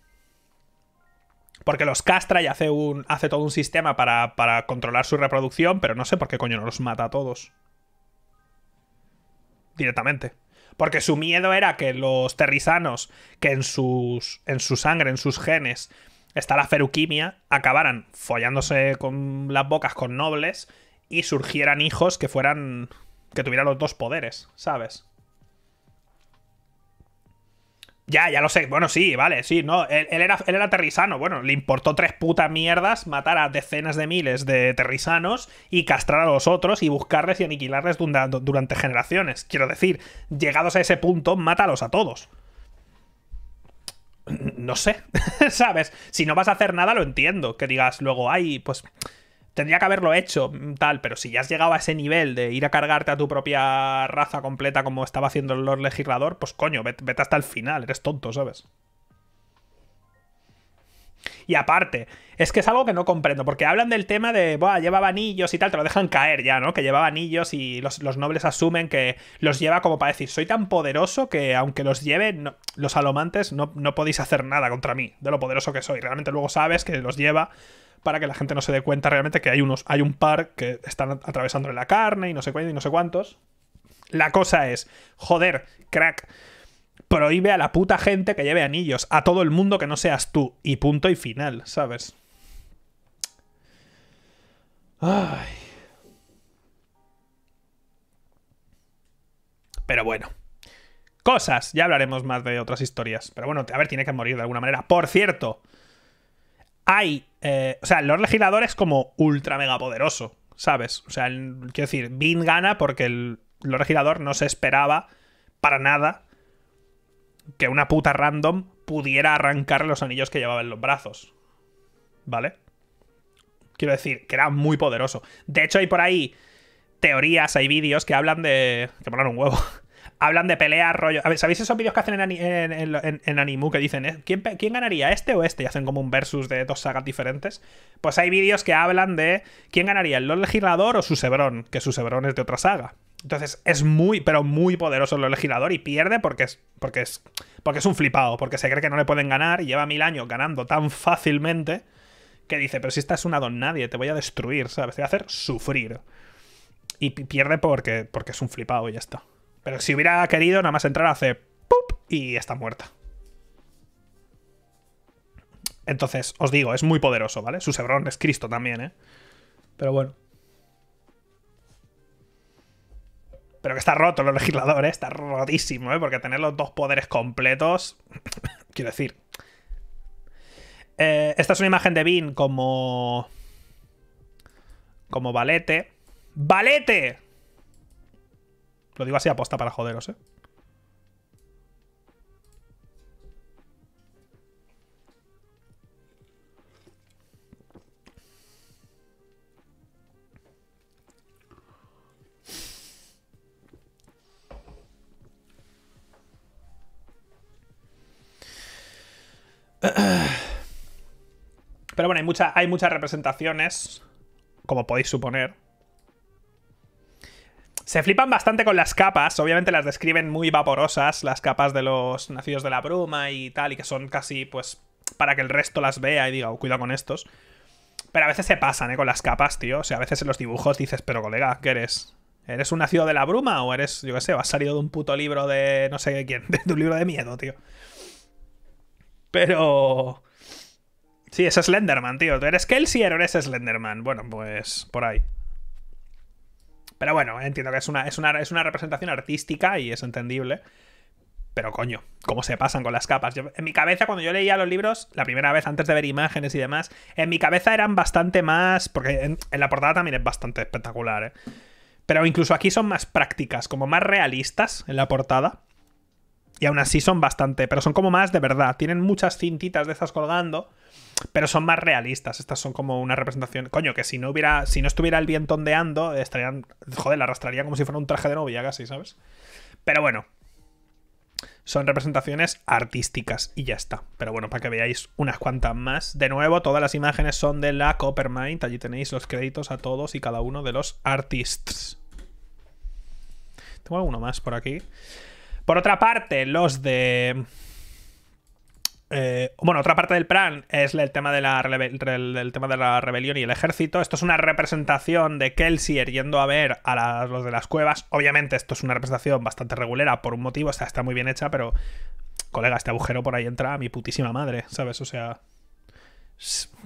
Porque los castra y hace, un, hace todo un sistema para, para controlar su reproducción, pero no sé por qué coño no los mata a todos. Directamente. Porque su miedo era que los terrizanos, que en, sus, en su sangre, en sus genes, está la feruquimia, acabaran follándose con las bocas con nobles y surgieran hijos que fueran. que tuvieran los dos poderes, ¿sabes? Ya, ya lo sé. Bueno, sí, vale, sí, no. Él, era, él terrisano. Bueno, le importó tres putas mierdas matar a decenas de miles de terrisanos y castrar a los otros y buscarles y aniquilarles durante, durante generaciones. Quiero decir, llegados a ese punto, mátalos a todos. No sé, ¿sabes? Si no vas a hacer nada, lo entiendo. Que digas luego, ay, pues tendría que haberlo hecho, mm, tal, pero si ya has llegado a ese nivel de ir a cargarte a tu propia raza completa como estaba haciendo el Lord Legislador, pues coño, vete hasta el final, eres tonto, ¿sabes? Y aparte, es que es algo que no comprendo, porque hablan del tema de, Buah, llevaba anillos y tal, te lo dejan caer ya, ¿no? Que lleva anillos y los, nobles asumen que los lleva como para decir, soy tan poderoso que aunque los lleven los alomantes no, podéis hacer nada contra mí, de lo poderoso que soy. Realmente luego sabes que los lleva para que la gente no se dé cuenta realmente que hay, unos, hay un par que están atravesándole la carne y no y no sé cuántos. La cosa es, joder, crack prohíbe a la puta gente que lleve anillos, a todo el mundo que no seas tú, y punto y final, ¿sabes? Ay. Pero bueno. Cosas, ya hablaremos más de otras historias. Pero bueno, a ver, tiene que morir de alguna manera. Por cierto, hay... Eh, o sea, Lord Legislador es como ultra mega poderoso, ¿sabes? O sea, quiero decir, Bin gana porque el Legislador no se esperaba para nada que una puta random pudiera arrancar los anillos que llevaba en los brazos. ¿Vale? Quiero decir, que era muy poderoso. De hecho, hay por ahí teorías, hay vídeos que hablan de... que ponen un huevo. hablan de peleas, rollo... ¿sabéis esos vídeos que hacen en, Animu que dicen eh, ¿Quién, ganaría, este o este? Y hacen como un versus de dos sagas diferentes. Pues hay vídeos que hablan de quién ganaría, el Lord Legislador o su Susebrón, que su Susebrón es de otra saga. Entonces es muy, pero muy poderoso el legislador y pierde porque es, porque es, porque es un flipado, porque se cree que no le pueden ganar y lleva mil años ganando tan fácilmente que dice, pero si esta es una don nadie, te voy a destruir, ¿sabes? Te voy a hacer sufrir. Y pierde porque, porque es un flipado y ya está. Pero si hubiera querido, nada más entrar hace ¡pup! y está muerta. Entonces, os digo, es muy poderoso, ¿vale? Su Sebrón es Cristo también, ¿eh? Pero bueno. Pero que está roto el legislador, Está rotísimo, ¿eh? Porque tener los dos poderes completos... quiero decir... Eh, esta es una imagen de Bean como... Como valete. ¡Valete! Lo digo así aposta para joderos, ¿eh? Pero bueno, hay, hay muchas representaciones, como podéis suponer. Se flipan bastante con las capas, obviamente las describen muy vaporosas, las capas de los nacidos de la bruma y tal, y que son casi, pues, para que el resto las vea y diga, oh, cuidado con estos. Pero a veces se pasan, ¿eh? Con las capas, tío. O sea, a veces en los dibujos dices, pero colega, ¿qué eres? ¿Eres un nacido de la bruma o eres, yo qué sé, has salido de un puto libro de no sé quién, de un libro de miedo, tío? Pero... Sí, es Slenderman, tío. ¿Tú eres Kelsey o eres Slenderman? Bueno, pues por ahí. Pero bueno, entiendo que es una, es una, es una representación artística y es entendible. Pero coño, cómo se pasan con las capas. en mi cabeza, cuando yo leía los libros, la primera vez antes de ver imágenes y demás, en mi cabeza eran bastante más. Porque en, en la portada también es bastante espectacular, ¿eh? Pero incluso aquí son más prácticas, como más realistas en la portada. Y aún así son bastante, pero son como más de verdad. Tienen muchas cintitas de estas colgando, pero son más realistas. Estas son como una representación. Coño, que si no hubiera, si no estuviera el viento ondeando, estarían. Joder, la arrastraría como si fuera un traje de novia casi, ¿sabes? Pero bueno. Son representaciones artísticas y ya está. Pero bueno, para que veáis unas cuantas más. De nuevo, todas las imágenes son de la Coppermind Allí tenéis los créditos a todos y cada uno de los artists. Tengo alguno más por aquí. Por otra parte, los de... Eh, bueno, otra parte del plan es el tema, de la tema de la rebelión y el ejército. Esto es una representación de Kelsier yendo a ver a los de las cuevas. Obviamente, esto es una representación bastante regulera por un motivo, o sea, está muy bien hecha, pero. Colega, este agujero por ahí entra a mi putísima madre, ¿sabes? O sea.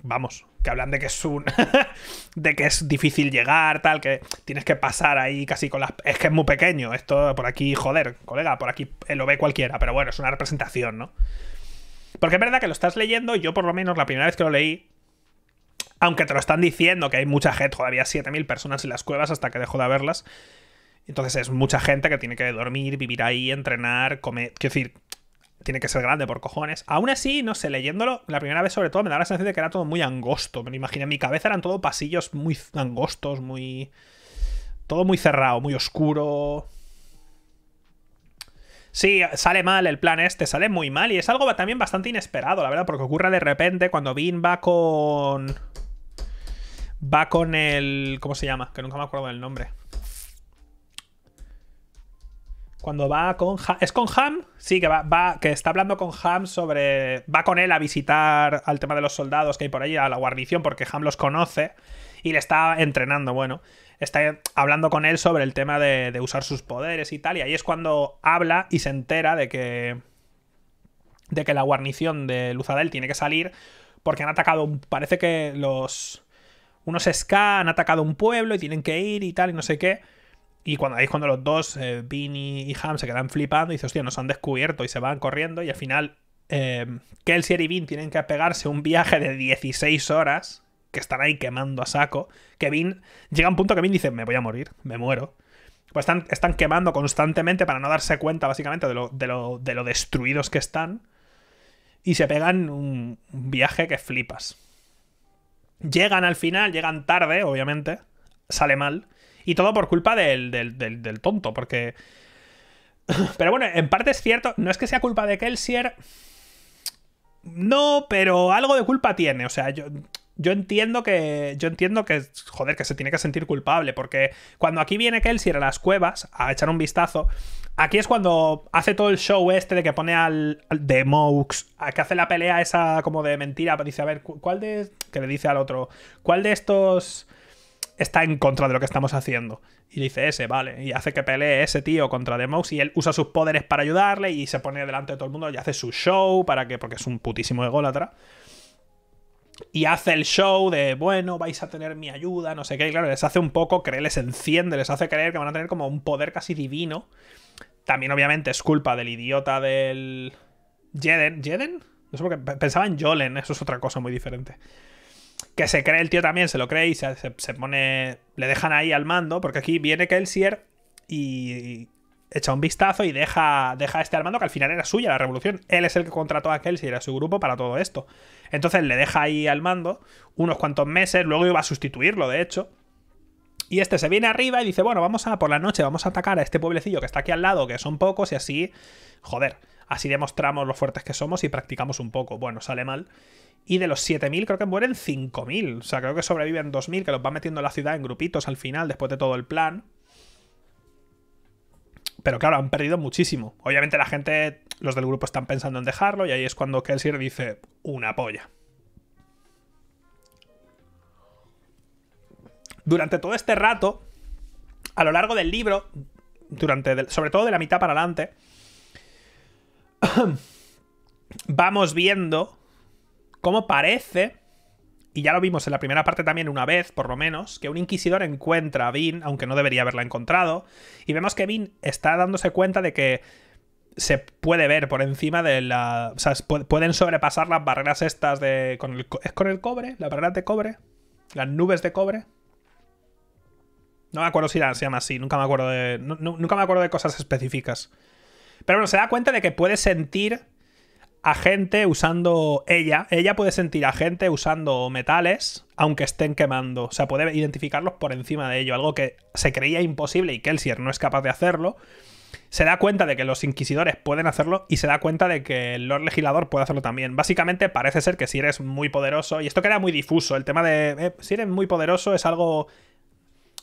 Vamos, que hablan de que es un de que es difícil llegar, tal, que tienes que pasar ahí casi con las es que es muy pequeño, esto por aquí, joder, colega, por aquí eh, lo ve cualquiera, pero bueno, es una representación, ¿no? Porque es verdad que lo estás leyendo, yo por lo menos la primera vez que lo leí aunque te lo están diciendo que hay mucha gente, todavía 7000 personas en las cuevas hasta que dejó de haberlas. Entonces es mucha gente que tiene que dormir, vivir ahí, entrenar, comer, quiero decir, tiene que ser grande por cojones. Aún así, no sé, leyéndolo, la primera vez sobre todo me da la sensación de que era todo muy angosto. Me lo imaginé, en mi cabeza eran todos pasillos muy angostos, muy... Todo muy cerrado, muy oscuro. Sí, sale mal el plan este, sale muy mal. Y es algo también bastante inesperado, la verdad, porque ocurre de repente cuando Vin va con... Va con el... ¿Cómo se llama? Que nunca me acuerdo del nombre. Cuando va con ¿Es con Ham? Sí, que va, va, que está hablando con Ham sobre. Va con él a visitar al tema de los soldados que hay por ahí, a la guarnición, porque Ham los conoce y le está entrenando, bueno. Está hablando con él sobre el tema de, de usar sus poderes y tal. Y ahí es cuando habla y se entera de que. de que la guarnición de Luzadel tiene que salir. Porque han atacado. Parece que los. Unos Ska han atacado un pueblo y tienen que ir y tal, y no sé qué. Y cuando, ahí cuando los dos, eh, Vin y Ham, se quedan flipando y dicen, hostia, nos han descubierto y se van corriendo. Y al final, eh, Kelsier y Vin tienen que pegarse un viaje de 16 horas, que están ahí quemando a saco. Que Vin, llega un punto que Vin dice, me voy a morir, me muero. Pues están, están quemando constantemente para no darse cuenta, básicamente, de lo, de destruidos que están. Y se pegan un viaje que flipas. Llegan al final, llegan tarde, obviamente. Sale mal y todo por culpa del, del, tonto, porque... Pero bueno, en parte es cierto, no es que sea culpa de Kelsier. No, pero algo de culpa tiene. O sea, yo, yo entiendo que. Yo entiendo que. Joder, que se tiene que sentir culpable. Porque cuando aquí viene Kelsier a las cuevas a echar un vistazo. Aquí es cuando hace todo el show este de que pone al. de Moux. que hace la pelea esa como de mentira. Dice, a ver, ¿cuál de. que le dice al otro. ¿Cuál de estos está en contra de lo que estamos haciendo. Y dice ese, vale. Y hace que pelee ese tío contra The y él usa sus poderes para ayudarle y se pone delante de todo el mundo y hace su show para que, porque es un putísimo ególatra. Y hace el show de, bueno, vais a tener mi ayuda, no sé qué. Y claro, les hace un poco creer, les enciende, les hace creer que van a tener como un poder casi divino. También, obviamente, es culpa del idiota del. Jeden. ¿Jeden? No sé por qué. Pensaba en Jolen, eso es otra cosa muy diferente que se cree el tío también, se lo cree y se, pone. Le dejan ahí al mando, porque aquí viene Kelsier y, echa un vistazo y deja, deja este al mando, que al final era suya la revolución. Él es el que contrató a Kelsier y a su grupo para todo esto. Entonces le deja ahí al mando unos cuantos meses, luego iba a sustituirlo, de hecho. Y este se viene arriba y dice, bueno, vamos a por la noche, vamos a atacar a este pueblecillo que está aquí al lado, que son pocos, y así, joder, así demostramos lo fuertes que somos y practicamos un poco. Bueno, sale mal. Y de los 7.000 creo que mueren 5.000. O sea, creo que sobreviven 2.000, que los va metiendo la ciudad en grupitos al final, después de todo el plan. Pero claro, han perdido muchísimo. Obviamente la gente, los del grupo están pensando en dejarlo y ahí es cuando Kelsier dice, una polla. Durante todo este rato, a lo largo del libro, durante, sobre todo de la mitad para adelante, vamos viendo como parece, y ya lo vimos en la primera parte también una vez, por lo menos, que un inquisidor encuentra a Vin, aunque no debería haberla encontrado, y vemos que Vin está dándose cuenta de que se puede ver por encima de la... O sea, pueden sobrepasar las barreras estas de... Con el, ¿Es con el cobre? ¿La barrera de cobre? ¿Las nubes de cobre? No me acuerdo si la, se llama así, nunca me acuerdo de. nunca me acuerdo de cosas específicas. Pero bueno, se da cuenta de que puede sentir a gente usando ella. Ella puede sentir a gente usando metales, aunque estén quemando. O sea, puede identificarlos por encima de ello, algo que se creía imposible y Kelsier no es capaz de hacerlo. Se da cuenta de que los inquisidores pueden hacerlo y se da cuenta de que el Lord Legislador puede hacerlo también. Básicamente parece ser que si eres muy poderoso, y esto queda muy difuso, el tema de eh, si eres muy poderoso es algo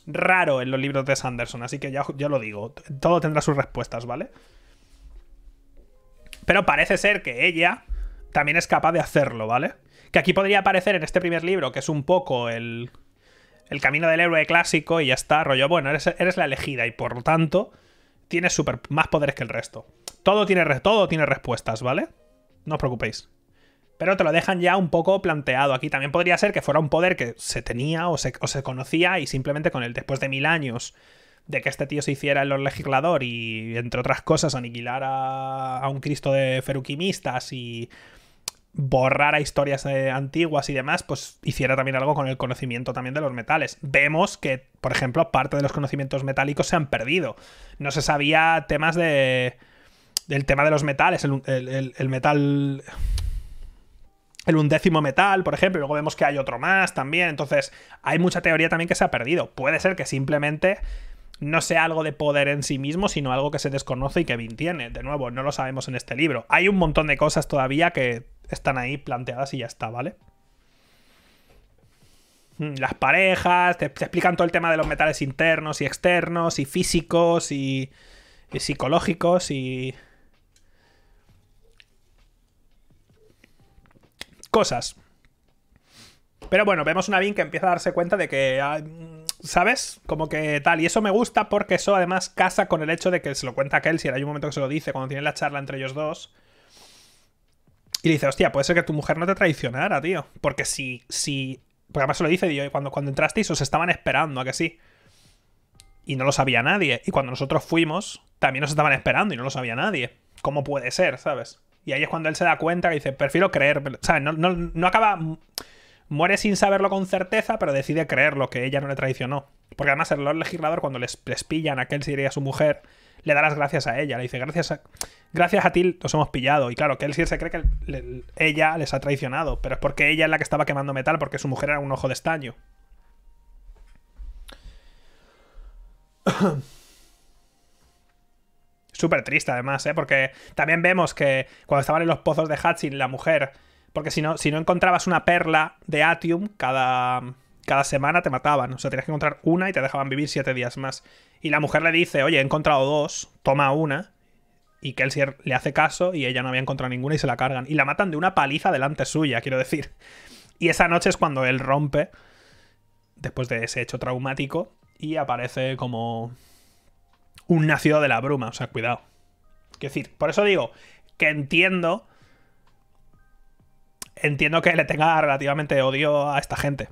raro en los libros de Sanderson, así que ya, ya lo digo, todo tendrá sus respuestas, ¿vale? Pero parece ser que ella también es capaz de hacerlo, ¿vale? Que aquí podría aparecer en este primer libro, que es un poco el, el camino del héroe clásico y ya está, rollo, bueno, eres, la elegida y por lo tanto tienes super, más poderes que el resto. Todo tiene, todo tiene respuestas, ¿vale? No os preocupéis. Pero te lo dejan ya un poco planteado aquí. También podría ser que fuera un poder que se tenía o se, o se conocía y simplemente con el después de mil años de que este tío se hiciera el legislador y, entre otras cosas, aniquilar a un Cristo de feruquimistas y borrar a historias eh, antiguas y demás, pues hiciera también algo con el conocimiento también de los metales. Vemos que, por ejemplo, parte de los conocimientos metálicos se han perdido. No se sabía temas de... del tema de los metales, el, metal el undécimo metal, por ejemplo, luego vemos que hay otro más también. Entonces, hay mucha teoría también que se ha perdido. Puede ser que simplemente no sea algo de poder en sí mismo, sino algo que se desconoce y que Vin tiene. De nuevo, no lo sabemos en este libro. Hay un montón de cosas todavía que están ahí planteadas y ya está, ¿vale? Mm, las parejas, te, explican todo el tema de los metales internos y externos, y físicos, y, psicológicos, y... Cosas. Pero bueno, vemos una Vin que empieza a darse cuenta de que ah, ¿sabes? Como que tal. Y eso me gusta porque eso además casa con el hecho de que se lo cuenta Kelsey. Hay un momento que se lo dice cuando tienen la charla entre ellos dos. Y le dice, hostia, puede ser que tu mujer no te traicionara, tío. Porque si. si... Porque además se lo dice, tío, cuando, cuando entrasteis os estaban esperando, ¿a que sí? Y no lo sabía nadie. Y cuando nosotros fuimos, también nos estaban esperando y no lo sabía nadie. ¿Cómo puede ser, sabes? Y ahí es cuando él se da cuenta y dice, prefiero creer. ¿Sabes? No, no, no acaba Muere sin saberlo con certeza, pero decide creerlo, que ella no le traicionó. Porque además el Legislador, cuando les, pillan a Kelsey y a su mujer, le da las gracias a ella. Le dice, gracias a, gracias a ti nos hemos pillado. Y claro, Kelsey se cree que ella les ha traicionado, pero es porque ella es la que estaba quemando metal, porque su mujer era un ojo de estaño. Súper triste además, ¿eh? Porque también vemos que cuando estaban en los pozos de Hatching, la mujer porque si no, si no encontrabas una perla de Atium cada, cada semana, te mataban. O sea, tenías que encontrar una y te dejaban vivir siete días más. Y la mujer le dice, oye, he encontrado dos, toma una. Y Kelsier le hace caso y ella no había encontrado ninguna y se la cargan. Y la matan de una paliza delante suya, quiero decir. Y esa noche es cuando él rompe, después de ese hecho traumático, y aparece como un nacido de la bruma. O sea, cuidado. Quiero decir, por eso digo que entiendo entiendo que le tenga relativamente odio a esta gente.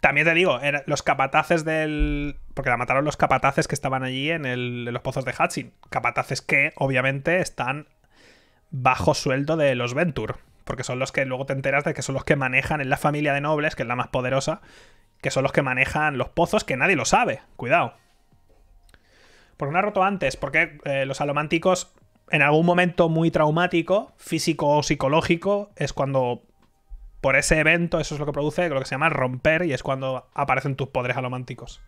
También te digo, los capataces del. Porque la mataron los capataces que estaban allí en, los pozos de hatching Capataces que, obviamente, están bajo sueldo de los Venture. Porque son los que luego te enteras de que son los que manejan en la familia de nobles, que es la más poderosa, que son los que manejan los pozos, que nadie lo sabe. Cuidado. Porque no ha roto antes, porque eh, los alománticos, en algún momento muy traumático, físico o psicológico, es cuando por ese evento, eso es lo que produce lo que se llama romper y es cuando aparecen tus poderes alománticos.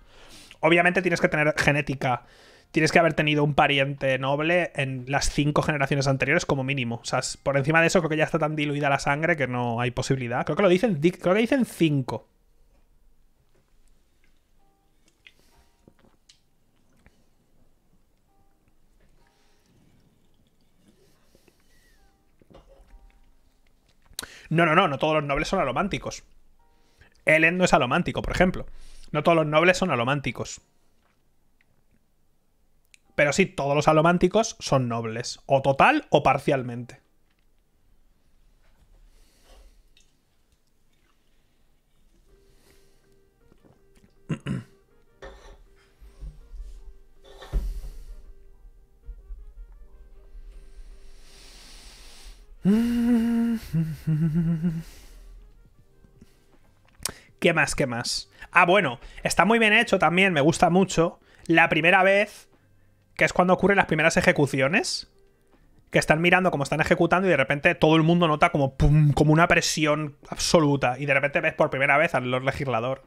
Obviamente tienes que tener genética, tienes que haber tenido un pariente noble en las cinco generaciones anteriores como mínimo. O sea, por encima de eso creo que ya está tan diluida la sangre que no hay posibilidad. Creo que lo dicen, creo que dicen cinco. No, no, no, no todos los nobles son alománticos. El no es alomántico, por ejemplo. No todos los nobles son alománticos. Pero sí, todos los alománticos son nobles, o total o parcialmente. Mm. ¿Qué más? ¿Qué más? Ah, bueno, está muy bien hecho también, me gusta mucho. La primera vez, que es cuando ocurren las primeras ejecuciones, que están mirando cómo están ejecutando y de repente todo el mundo nota como, como una presión absoluta. Y de repente ves por primera vez al Lord Legislador,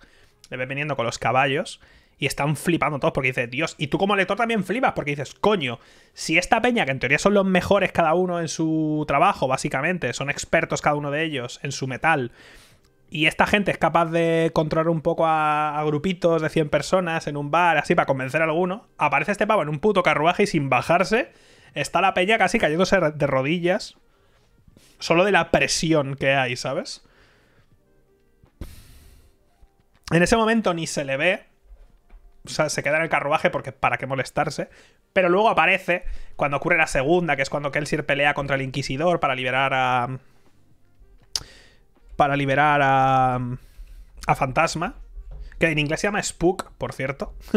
le ves viniendo con los caballos y están flipando todos porque dices, Dios, y tú como lector también flipas porque dices, coño, si esta peña, que en teoría son los mejores cada uno en su trabajo, básicamente, son expertos cada uno de ellos en su metal, y esta gente es capaz de controlar un poco a, grupitos de 100 personas en un bar, así, para convencer a alguno, aparece este pavo en un puto carruaje y sin bajarse, está la peña casi cayéndose de rodillas. Solo de la presión que hay, ¿sabes? En ese momento ni se le ve, o sea, se queda en el carruaje porque para qué molestarse. Pero luego aparece cuando ocurre la segunda, que es cuando Kelsier pelea contra el Inquisidor para liberar a. Para liberar a. A Fantasma. Que en inglés se llama Spook, por cierto.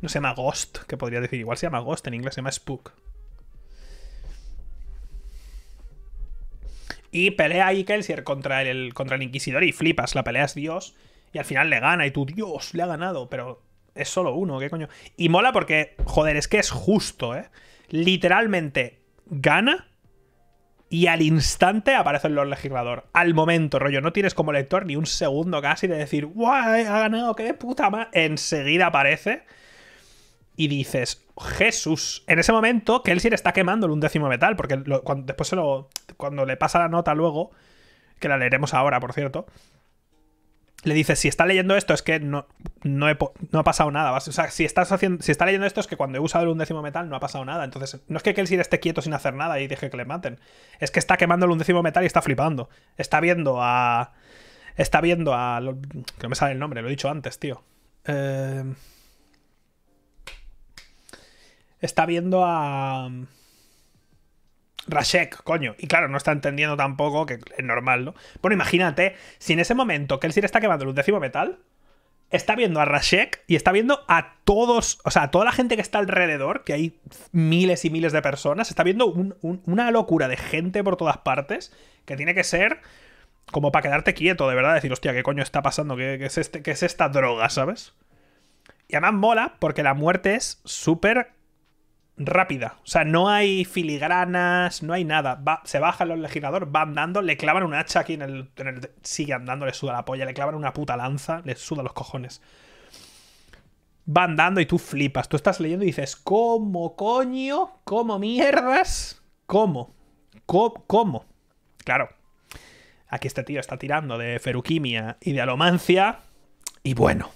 no se llama Ghost, que podría decir. Igual se llama Ghost, en inglés se llama Spook. Y pelea ahí Kelsier contra el, contra el Inquisidor y flipas. La pelea es Dios. Y al final le gana y tú, Dios, le ha ganado. Pero es solo uno, ¿qué coño? Y mola porque, joder, es que es justo, ¿eh? Literalmente gana y al instante aparece el Lord Legislador. Al momento, rollo. No tienes como lector ni un segundo casi de decir, «¡Guau, eh, Ha ganado, qué puta madre. Enseguida aparece y dices, Jesús. En ese momento, Kelsier está quemando un décimo metal, porque después se lo. Cuando le pasa la nota luego, que la leeremos ahora, por cierto le dice, si está leyendo esto es que no, no, ha pasado nada. O sea, si, estás haciendo, si está leyendo esto es que cuando he usado el undécimo metal no ha pasado nada. Entonces, no es que Kelsier esté quieto sin hacer nada y deje que le maten. Es que está quemando el undécimo metal y está flipando. Está viendo a... Está viendo a... Que no me sale el nombre, lo he dicho antes, tío. Eh, está viendo a... Rashek, coño. Y claro, no está entendiendo tampoco que es normal, ¿no? Bueno, imagínate, si en ese momento Kelsir está quemando el undécimo metal, está viendo a Rashek y está viendo a todos, o sea, a toda la gente que está alrededor, que hay miles y miles de personas, está viendo una locura de gente por todas partes que tiene que ser como para quedarte quieto, de verdad, decir, hostia, ¿qué coño está pasando? es, este, qué es esta droga, sabes? Y además mola porque la muerte es súper rápida. O sea, no hay filigranas, no hay nada. se bajan los legislador, van dando, le clavan un hacha aquí en el, Sigue andando, le suda la polla, le clavan una puta lanza, le suda los cojones. van dando y tú flipas. Tú estás leyendo y dices, ¿cómo coño? ¿Cómo mierdas? ¿Cómo? ¿Cómo? ¿Cómo? Claro. Aquí este tío está tirando de feruquimia y de alomancia. Y bueno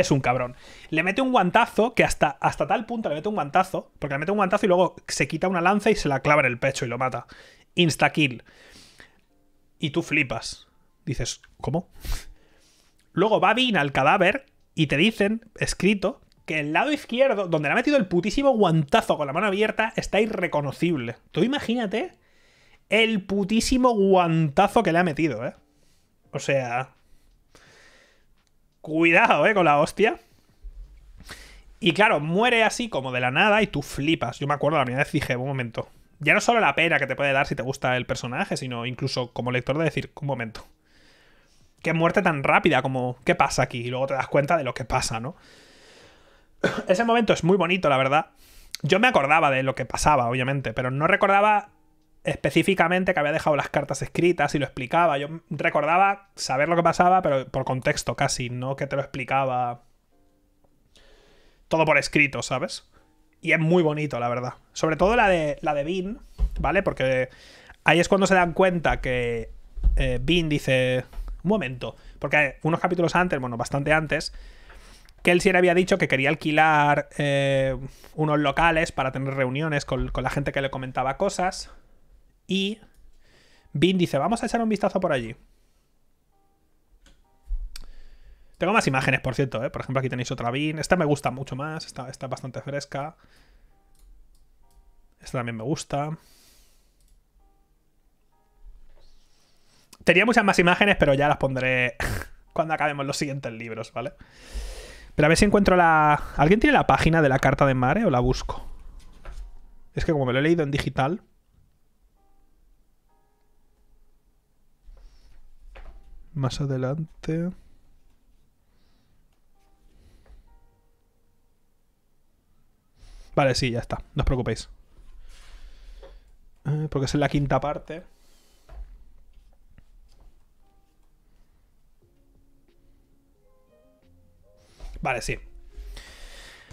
es un cabrón. Le mete un guantazo que hasta, hasta tal punto le mete un guantazo, porque le mete un guantazo y luego se quita una lanza y se la clava en el pecho y lo mata. Insta-kill. Y tú flipas. Dices, ¿cómo? Luego va Bin al cadáver y te dicen, escrito, que el lado izquierdo, donde le ha metido el putísimo guantazo con la mano abierta, está irreconocible. Tú imagínate el putísimo guantazo que le ha metido, ¿eh? O sea, Cuidado, eh, con la hostia. Y claro, muere así como de la nada y tú flipas. Yo me acuerdo la primera vez dije, un momento. Ya no solo la pena que te puede dar si te gusta el personaje, sino incluso como lector de decir, un momento. Qué muerte tan rápida, como, ¿qué pasa aquí? Y luego te das cuenta de lo que pasa, ¿no? Ese momento es muy bonito, la verdad. Yo me acordaba de lo que pasaba, obviamente, pero no recordaba específicamente que había dejado las cartas escritas y lo explicaba. Yo recordaba saber lo que pasaba, pero por contexto casi, no que te lo explicaba todo por escrito, ¿sabes? Y es muy bonito, la verdad. Sobre todo la de, la de Bean, ¿vale? Porque ahí es cuando se dan cuenta que Vin eh, dice, un momento, porque unos capítulos antes, bueno, bastante antes, que él sí había dicho que quería alquilar eh, unos locales para tener reuniones con, con la gente que le comentaba cosas, y Bin dice, vamos a echar un vistazo por allí. Tengo más imágenes, por cierto, ¿eh? Por ejemplo, aquí tenéis otra Bin. Esta me gusta mucho más, esta, bastante fresca. Esta también me gusta. Tenía muchas más imágenes, pero ya las pondré cuando acabemos los siguientes libros, ¿vale? Pero a ver si encuentro la... ¿Alguien tiene la página de la carta de mare o la busco? Es que como me lo he leído en digital... más adelante. Vale, sí, ya está. No os preocupéis. Eh, porque es en la quinta parte. Vale, sí.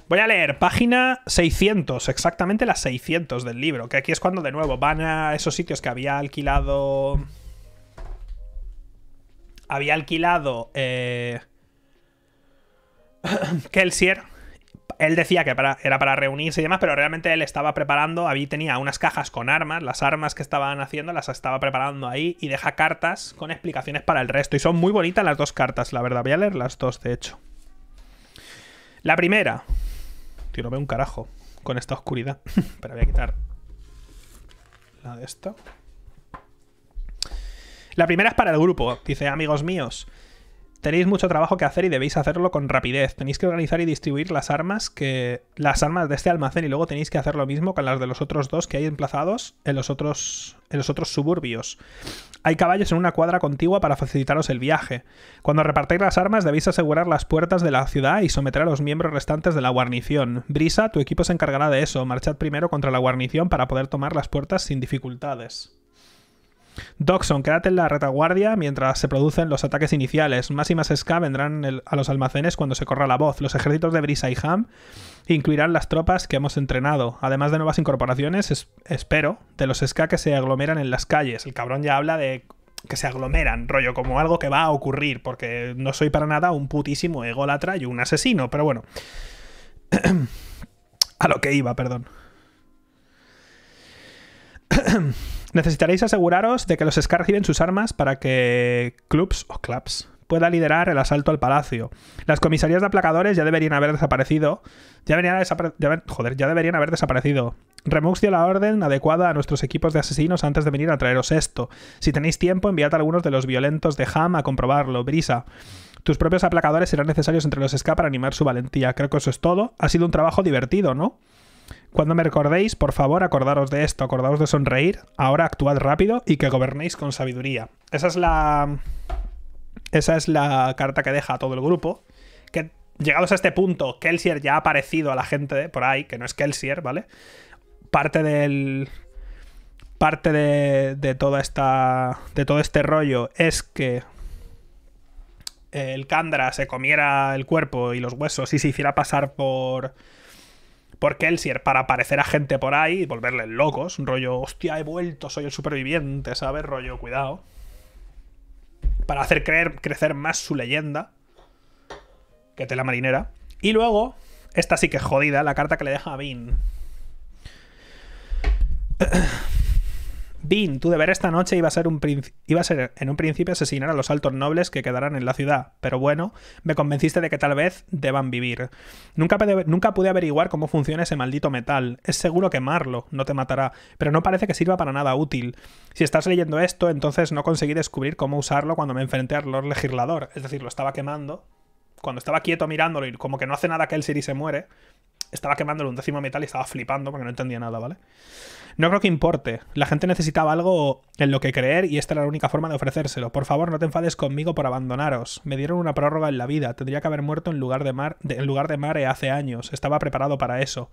Voy a leer página 600, exactamente las 600 del libro, que aquí es cuando de nuevo van a esos sitios que había alquilado había alquilado eh, Kelsier. Él decía que era para reunirse y demás, pero realmente él estaba preparando, ahí tenía unas cajas con armas, las armas que estaban haciendo las estaba preparando ahí y deja cartas con explicaciones para el resto. Y son muy bonitas las dos cartas, la verdad. Voy a leer las dos, de hecho. La primera. Tío, no veo un carajo con esta oscuridad. pero voy a quitar la de esto. La primera es para el grupo. Dice, amigos míos, tenéis mucho trabajo que hacer y debéis hacerlo con rapidez. Tenéis que organizar y distribuir las armas que las armas de este almacén y luego tenéis que hacer lo mismo con las de los otros dos que hay emplazados en los otros en los otros suburbios. Hay caballos en una cuadra contigua para facilitaros el viaje. Cuando repartáis las armas debéis asegurar las puertas de la ciudad y someter a los miembros restantes de la guarnición. Brisa, tu equipo se encargará de eso. Marchad primero contra la guarnición para poder tomar las puertas sin dificultades. Doxon, quédate en la retaguardia mientras se producen los ataques iniciales. Más y más SK vendrán a los almacenes cuando se corra la voz. Los ejércitos de Brisa y Ham incluirán las tropas que hemos entrenado, además de nuevas incorporaciones, espero, de los SK que se aglomeran en las calles. El cabrón ya habla de que se aglomeran, rollo, como algo que va a ocurrir, porque no soy para nada un putísimo ególatra y un asesino, pero bueno. a lo que iba, perdón. Necesitaréis aseguraros de que los SK reciben sus armas para que clubs o clubs pueda liderar el asalto al palacio. Las comisarías de aplacadores ya deberían haber desaparecido. Ya deberían, haber, ya deberían haber desaparecido. Remux dio la orden adecuada a nuestros equipos de asesinos antes de venir a traeros esto. Si tenéis tiempo, enviad a algunos de los violentos de Ham a comprobarlo. Brisa. Tus propios aplacadores serán necesarios entre los SK para animar su valentía. Creo que eso es todo. Ha sido un trabajo divertido, ¿no? Cuando me recordéis, por favor, acordaros de esto, acordaos de sonreír, ahora actuad rápido y que gobernéis con sabiduría. Esa es la... Esa es la carta que deja a todo el grupo. Que llegados a este punto, Kelsier ya ha aparecido a la gente por ahí, que no es Kelsier, ¿vale? Parte del. Parte de, de toda esta. De todo este rollo es que. El Kandra se comiera el cuerpo y los huesos y se hiciera pasar por por Kelsier para aparecer a gente por ahí y volverles locos. Rollo, hostia, he vuelto, soy el superviviente, ¿sabes? Rollo, cuidado. Para hacer creer, crecer más su leyenda. Que tela marinera. Y luego, esta sí que es jodida, la carta que le deja a Bean. Vin, tu deber esta noche iba a, ser un iba a ser en un principio asesinar a los altos nobles que quedarán en la ciudad, pero bueno, me convenciste de que tal vez deban vivir. Nunca, nunca pude averiguar cómo funciona ese maldito metal. Es seguro quemarlo, no te matará, pero no parece que sirva para nada útil. Si estás leyendo esto, entonces no conseguí descubrir cómo usarlo cuando me enfrenté al Lord Legislador, es decir, lo estaba quemando. Cuando estaba quieto mirándolo y como que no hace nada que el Siri se muere, estaba quemándole un décimo metal y estaba flipando porque no entendía nada, ¿vale? No creo que importe. La gente necesitaba algo en lo que creer y esta era la única forma de ofrecérselo. Por favor, no te enfades conmigo por abandonaros. Me dieron una prórroga en la vida. Tendría que haber muerto en lugar de, mar, en lugar de Mare hace años. Estaba preparado para eso.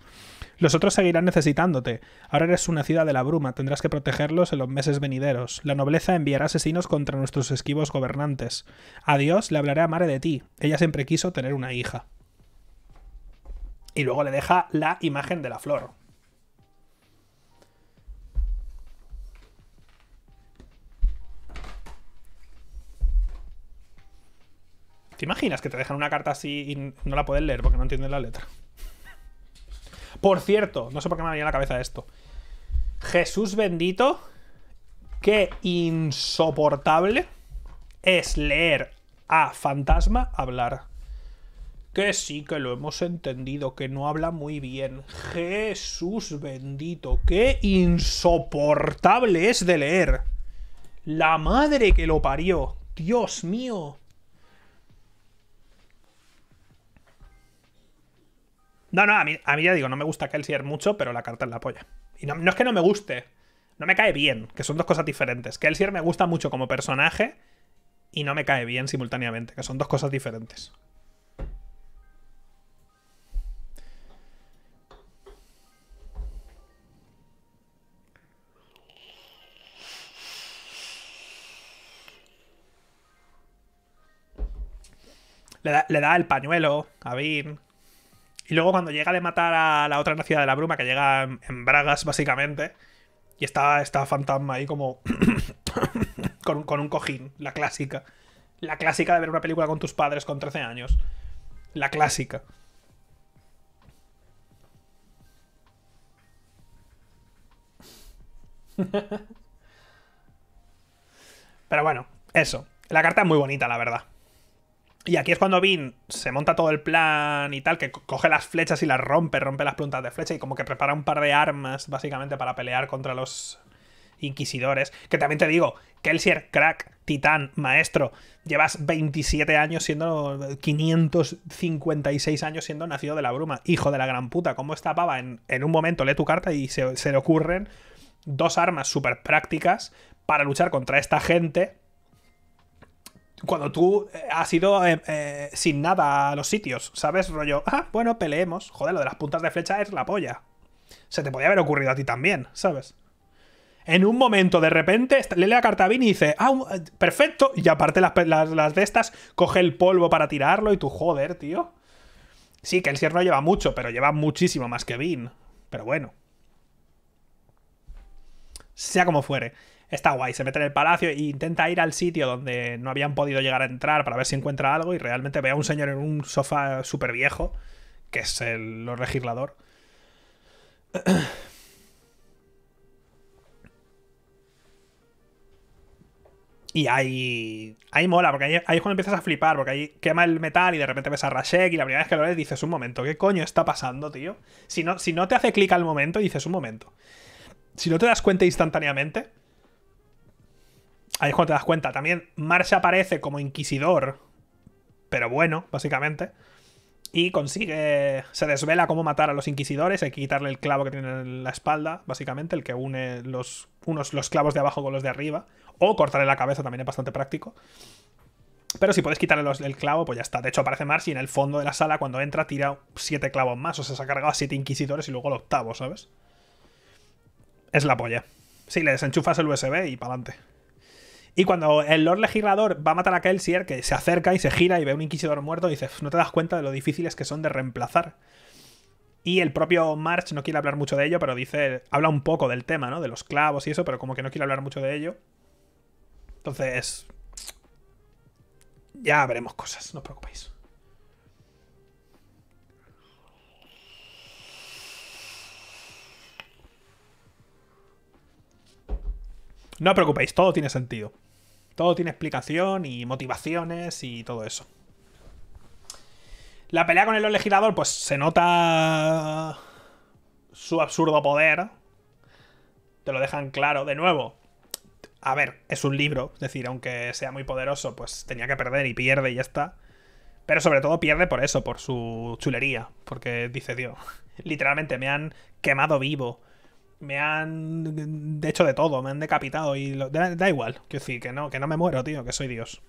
Los otros seguirán necesitándote. Ahora eres una ciudad de la bruma. Tendrás que protegerlos en los meses venideros. La nobleza enviará asesinos contra nuestros esquivos gobernantes. Adiós, le hablaré a Mare de ti. Ella siempre quiso tener una hija y luego le deja la imagen de la flor. ¿Te imaginas que te dejan una carta así y no la puedes leer porque no entienden la letra? Por cierto, no sé por qué me venía a la cabeza esto. Jesús bendito, qué insoportable es leer a fantasma hablar que sí que lo hemos entendido, que no habla muy bien. Jesús bendito, qué insoportable es de leer. La madre que lo parió. Dios mío. No, no, a mí, ya digo, no me gusta Kelsier mucho, pero la carta la apoya. Y no, no, es que no me guste, no me cae bien, que son dos cosas diferentes. Kelsier me gusta mucho como personaje y no me cae bien simultáneamente, que son dos cosas diferentes. le da, el pañuelo a Vin. Y luego cuando llega de matar a la otra ciudad de la bruma, que llega en, Bragas, básicamente, y está, está fantasma ahí como con, con, un cojín, la clásica. La clásica de ver una película con tus padres con 13 años. La clásica. Pero bueno, eso. La carta es muy bonita, la verdad. Y aquí es cuando Vin se monta todo el plan y tal, que coge las flechas y las rompe, rompe las puntas de flecha y como que prepara un par de armas básicamente para pelear contra los inquisidores. Que también te digo, Kelsier, crack, titán, maestro, llevas 27 años siendo, 556 años siendo nacido de la bruma, hijo de la gran puta, ¿cómo está pava en, un momento lee tu carta y se, se le ocurren dos armas súper prácticas para luchar contra esta gente? cuando tú eh, has ido eh, eh, sin nada a los sitios, ¿sabes? Rollo, ah, bueno, peleemos. Joder, lo de las puntas de flecha es la polla. Se te podía haber ocurrido a ti también, ¿sabes? En un momento, de repente, le lee la carta a Vin y dice, ah, perfecto. Y aparte las, de estas, coge el polvo para tirarlo y tú, joder, tío. Sí, que el siervo lleva mucho, pero lleva muchísimo más que Vin. Pero bueno. Sea como fuere está guay. Se mete en el palacio e intenta ir al sitio donde no habían podido llegar a entrar para ver si encuentra algo y realmente ve a un señor en un sofá súper viejo, que es el lo legislador. Y ahí, ahí mola, porque ahí, es cuando empiezas a flipar, porque ahí quema el metal y de repente ves a Rashek y la primera vez que lo ves dices, un momento, ¿qué coño está pasando, tío? Si no, si no te hace clic al momento, dices, un momento. Si no te das cuenta instantáneamente, Ahí es cuando te das cuenta. También Marsh aparece como inquisidor, pero bueno, básicamente. Y consigue. Se desvela cómo matar a los inquisidores. Hay que quitarle el clavo que tiene en la espalda, básicamente, el que une los, unos, los clavos de abajo con los de arriba. O cortarle la cabeza también es bastante práctico. Pero si puedes quitarle el clavo, pues ya está. De hecho, aparece Marsh y en el fondo de la sala, cuando entra, tira siete clavos más. O sea, se ha cargado a siete inquisidores y luego el octavo, ¿sabes? Es la polla. Sí, le desenchufas el USB y para adelante. Y cuando el Lord Legislador va a matar a Kelsier, que se acerca y se gira y ve a un inquisidor muerto, dices dice, no te das cuenta de lo difíciles que son de reemplazar. Y el propio March no quiere hablar mucho de ello, pero dice, habla un poco del tema, ¿no? De los clavos y eso, pero como que no quiere hablar mucho de ello. Entonces, ya veremos cosas, no os preocupéis. No os preocupéis, todo tiene sentido. Todo tiene explicación y motivaciones y todo eso. La pelea con el legislador, pues se nota su absurdo poder. Te lo dejan claro. De nuevo, a ver, es un libro. Es decir, aunque sea muy poderoso, pues tenía que perder y pierde y ya está. Pero sobre todo pierde por eso, por su chulería. Porque dice, Dios. literalmente me han quemado vivo me han hecho de todo, me han decapitado y da, igual, que sí, que no, que no me muero, tío, que soy Dios.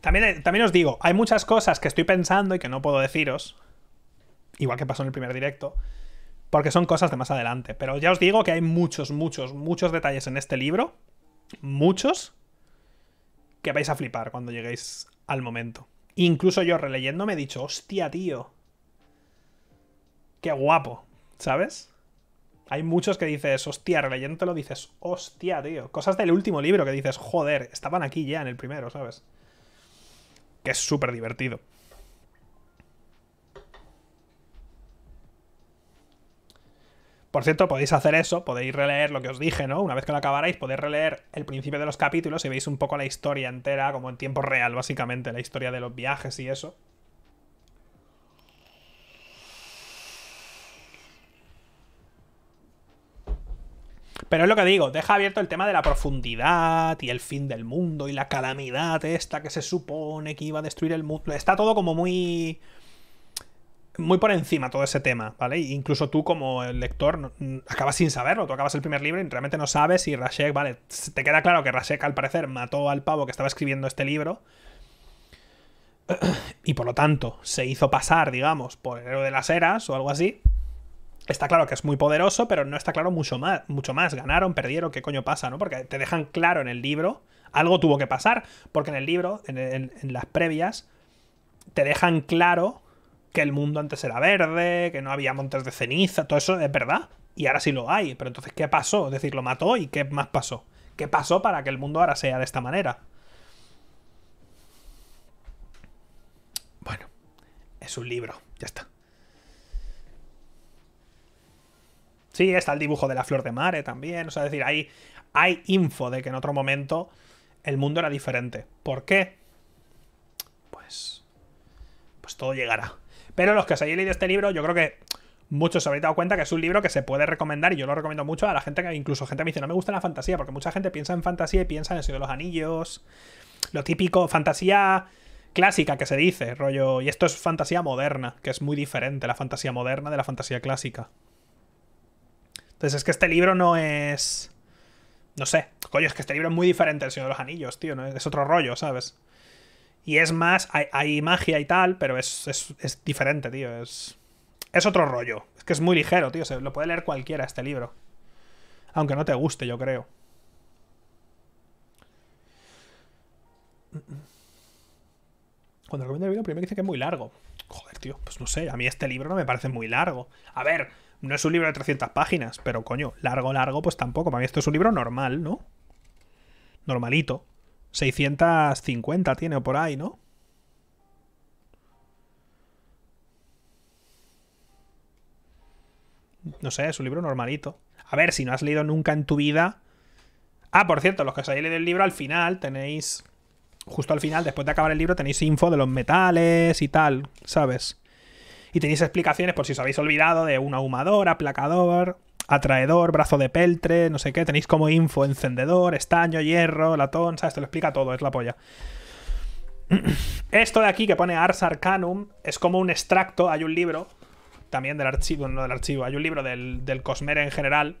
También, eh, también os digo, hay muchas cosas que estoy pensando y que no puedo deciros, igual que pasó en el primer directo, porque son cosas de más adelante. Pero ya os digo que hay muchos, muchos, muchos detalles en este libro muchos, que vais a flipar cuando lleguéis al momento. Incluso yo releyendo me he dicho, hostia, tío. Qué guapo, ¿sabes? Hay muchos que dices, hostia, lo dices, hostia, tío. Cosas del último libro que dices, joder, estaban aquí ya en el primero, ¿sabes? Que es súper divertido. Por cierto, podéis hacer eso, podéis releer lo que os dije, ¿no? Una vez que lo acabaréis, podéis releer el principio de los capítulos y veis un poco la historia entera, como en tiempo real, básicamente, la historia de los viajes y eso. Pero es lo que digo, deja abierto el tema de la profundidad y el fin del mundo y la calamidad esta que se supone que iba a destruir el mundo. Está todo como muy muy por encima todo ese tema, ¿vale? incluso tú como lector mm, acabas sin saberlo, tú acabas el primer libro y realmente no sabes si Rashek, ¿vale? Te queda claro que Rashek al parecer mató al pavo que estaba escribiendo este libro y por lo tanto se hizo pasar, digamos, por el héroe de las eras o algo así. Está claro que es muy poderoso, pero no está claro mucho más, mucho más. Ganaron, perdieron, qué coño pasa, ¿no? Porque te dejan claro en el libro, algo tuvo que pasar, porque en el libro, en las previas, te dejan claro que el mundo antes era verde, que no había montes de ceniza, todo eso es verdad. Y ahora sí lo hay. Pero entonces, ¿qué pasó? Es decir, lo mató y ¿qué más pasó? ¿Qué pasó para que el mundo ahora sea de esta manera? Bueno, es un libro, ya está. Sí, está el dibujo de la flor de mare también. O sea, decir, hay, hay info de que en otro momento el mundo era diferente. ¿Por qué? Pues. Pues todo llegará. Pero los que se hayáis leído este libro, yo creo que muchos se habréis dado cuenta que es un libro que se puede recomendar y yo lo recomiendo mucho a la gente que incluso gente me dice no me gusta la fantasía porque mucha gente piensa en fantasía y piensa en el Señor de los Anillos lo típico fantasía clásica que se dice rollo y esto es fantasía moderna que es muy diferente la fantasía moderna de la fantasía clásica entonces es que este libro no es no sé coño es que este libro es muy diferente del Señor de los Anillos tío ¿no? es otro rollo sabes y es más, hay, magia y tal, pero es, diferente, tío. Es, otro rollo. Es que es muy ligero, tío. Se, lo puede leer cualquiera este libro. Aunque no te guste, yo creo. Cuando recomiendo el vídeo, primero dice que es muy largo. Joder, tío, pues no sé, a mí este libro no me parece muy largo. A ver, no es un libro de 300 páginas, pero coño, largo, largo, pues tampoco. Para mí esto es un libro normal, ¿no? Normalito. 650 tiene o por ahí, ¿no? No sé, es un libro normalito. A ver, si no has leído nunca en tu vida... Ah, por cierto, los que os hayáis leído el libro al final tenéis... Justo al final, después de acabar el libro, tenéis info de los metales y tal, ¿sabes? Y tenéis explicaciones por si os habéis olvidado de un ahumador, aplacador, atraedor, brazo de peltre, no sé qué. Tenéis como info, encendedor, estaño, hierro, latón, ¿sabes? Te lo explica todo, es la polla. Esto de aquí que pone Ars Arcanum es como un extracto, hay un libro, también del archivo, no del archivo, hay un libro del, del Cosmere en general,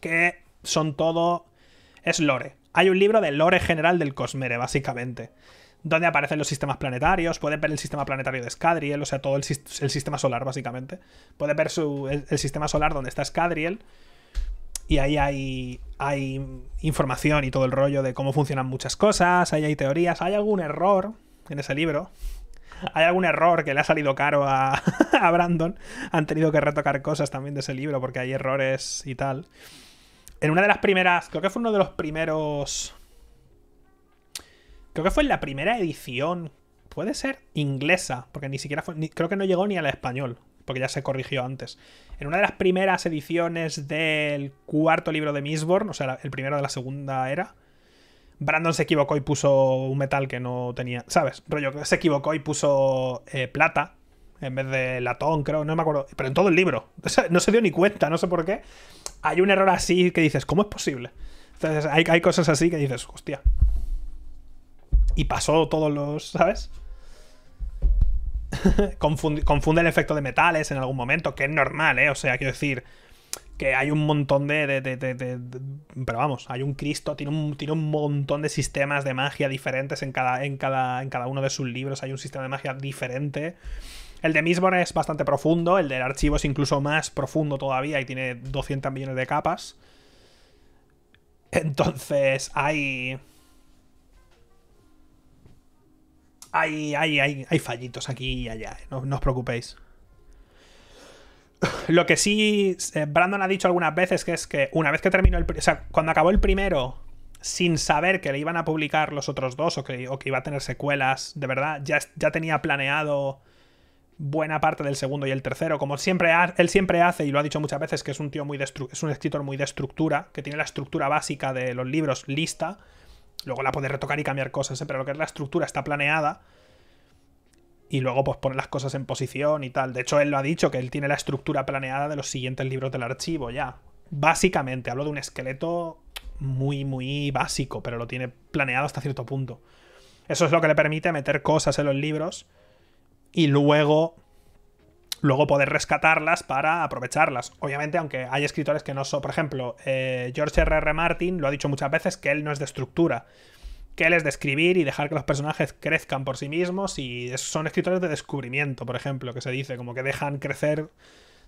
que son todo... es lore. Hay un libro de lore general del Cosmere, básicamente donde aparecen los sistemas planetarios, puede ver el sistema planetario de Scadriel, o sea, todo el, sistema solar, básicamente. puede ver el, sistema solar donde está Scadriel, y ahí hay, hay información y todo el rollo de cómo funcionan muchas cosas, ahí hay teorías, hay algún error en ese libro, hay algún error que le ha salido caro a, Brandon. Han tenido que retocar cosas también de ese libro porque hay errores y tal. En una de las primeras, creo que fue uno de los primeros Creo que fue en la primera edición, puede ser inglesa, porque ni siquiera fue, creo que no llegó ni al español, porque ya se corrigió antes. En una de las primeras ediciones del cuarto libro de Misborn, o sea, el primero de la segunda era, Brandon se equivocó y puso un metal que no tenía, ¿sabes? Rollo, se equivocó y puso eh, plata en vez de latón, creo, no me acuerdo. Pero en todo el libro. No se dio ni cuenta, no sé por qué. Hay un error así que dices, ¿cómo es posible? Entonces hay, hay cosas así que dices, hostia y pasó todos los, ¿sabes? confunde, el efecto de metales en algún momento, que es normal, ¿eh? O sea, quiero decir que hay un montón de, pero vamos, hay un Cristo, tiene un, tiene un, montón de sistemas de magia diferentes en cada, en, cada, en cada uno de sus libros, hay un sistema de magia diferente. El de Mistborn es bastante profundo, el del archivo es incluso más profundo todavía y tiene 200 millones de capas. Entonces hay... hay, hay, fallitos aquí y allá, ¿eh? no, os preocupéis. Lo que sí eh, Brandon ha dicho algunas veces que es que una vez que terminó el... O sea, cuando acabó el primero, sin saber que le iban a publicar los otros dos o que, que iba a tener secuelas, de verdad, ya, ya, tenía planeado buena parte del segundo y el tercero, como siempre él siempre hace, y lo ha dicho muchas veces, que es un tío muy... es un escritor muy de estructura, que tiene la estructura básica de los libros lista, Luego la puede retocar y cambiar cosas, ¿eh? pero lo que es la estructura está planeada. Y luego pues pone las cosas en posición y tal. De hecho, él lo ha dicho, que él tiene la estructura planeada de los siguientes libros del archivo ya. Básicamente, hablo de un esqueleto muy, muy básico, pero lo tiene planeado hasta cierto punto. Eso es lo que le permite meter cosas en los libros y luego luego poder rescatarlas para aprovecharlas. Obviamente, aunque hay escritores que no son, por ejemplo, eh, George R.R. R. Martin lo ha dicho muchas veces que él no es de estructura, que él es de escribir y dejar que los personajes crezcan por sí mismos y son escritores de descubrimiento, por ejemplo, que se dice, como que dejan crecer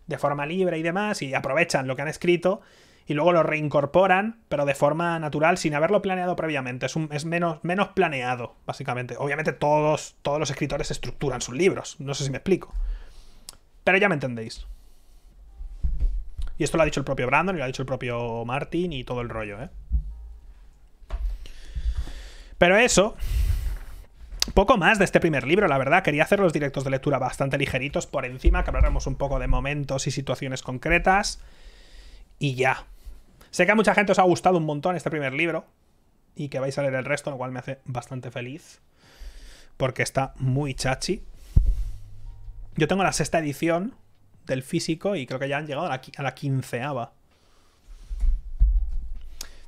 de forma libre y demás y aprovechan lo que han escrito y luego lo reincorporan, pero de forma natural, sin haberlo planeado previamente. Es, menos, menos planeado, básicamente. Obviamente todos, todos los escritores estructuran sus libros, no sé si me explico ya me entendéis. Y esto lo ha dicho el propio Brandon, y lo ha dicho el propio Martin y todo el rollo, ¿eh? Pero eso, poco más de este primer libro, la verdad. Quería hacer los directos de lectura bastante ligeritos por encima, que habláramos un poco de momentos y situaciones concretas. Y ya. Sé que a mucha gente os ha gustado un montón este primer libro y que vais a leer el resto, lo cual me hace bastante feliz. Porque está muy chachi. Yo tengo la sexta edición del físico y creo que ya han llegado a la, quinceava.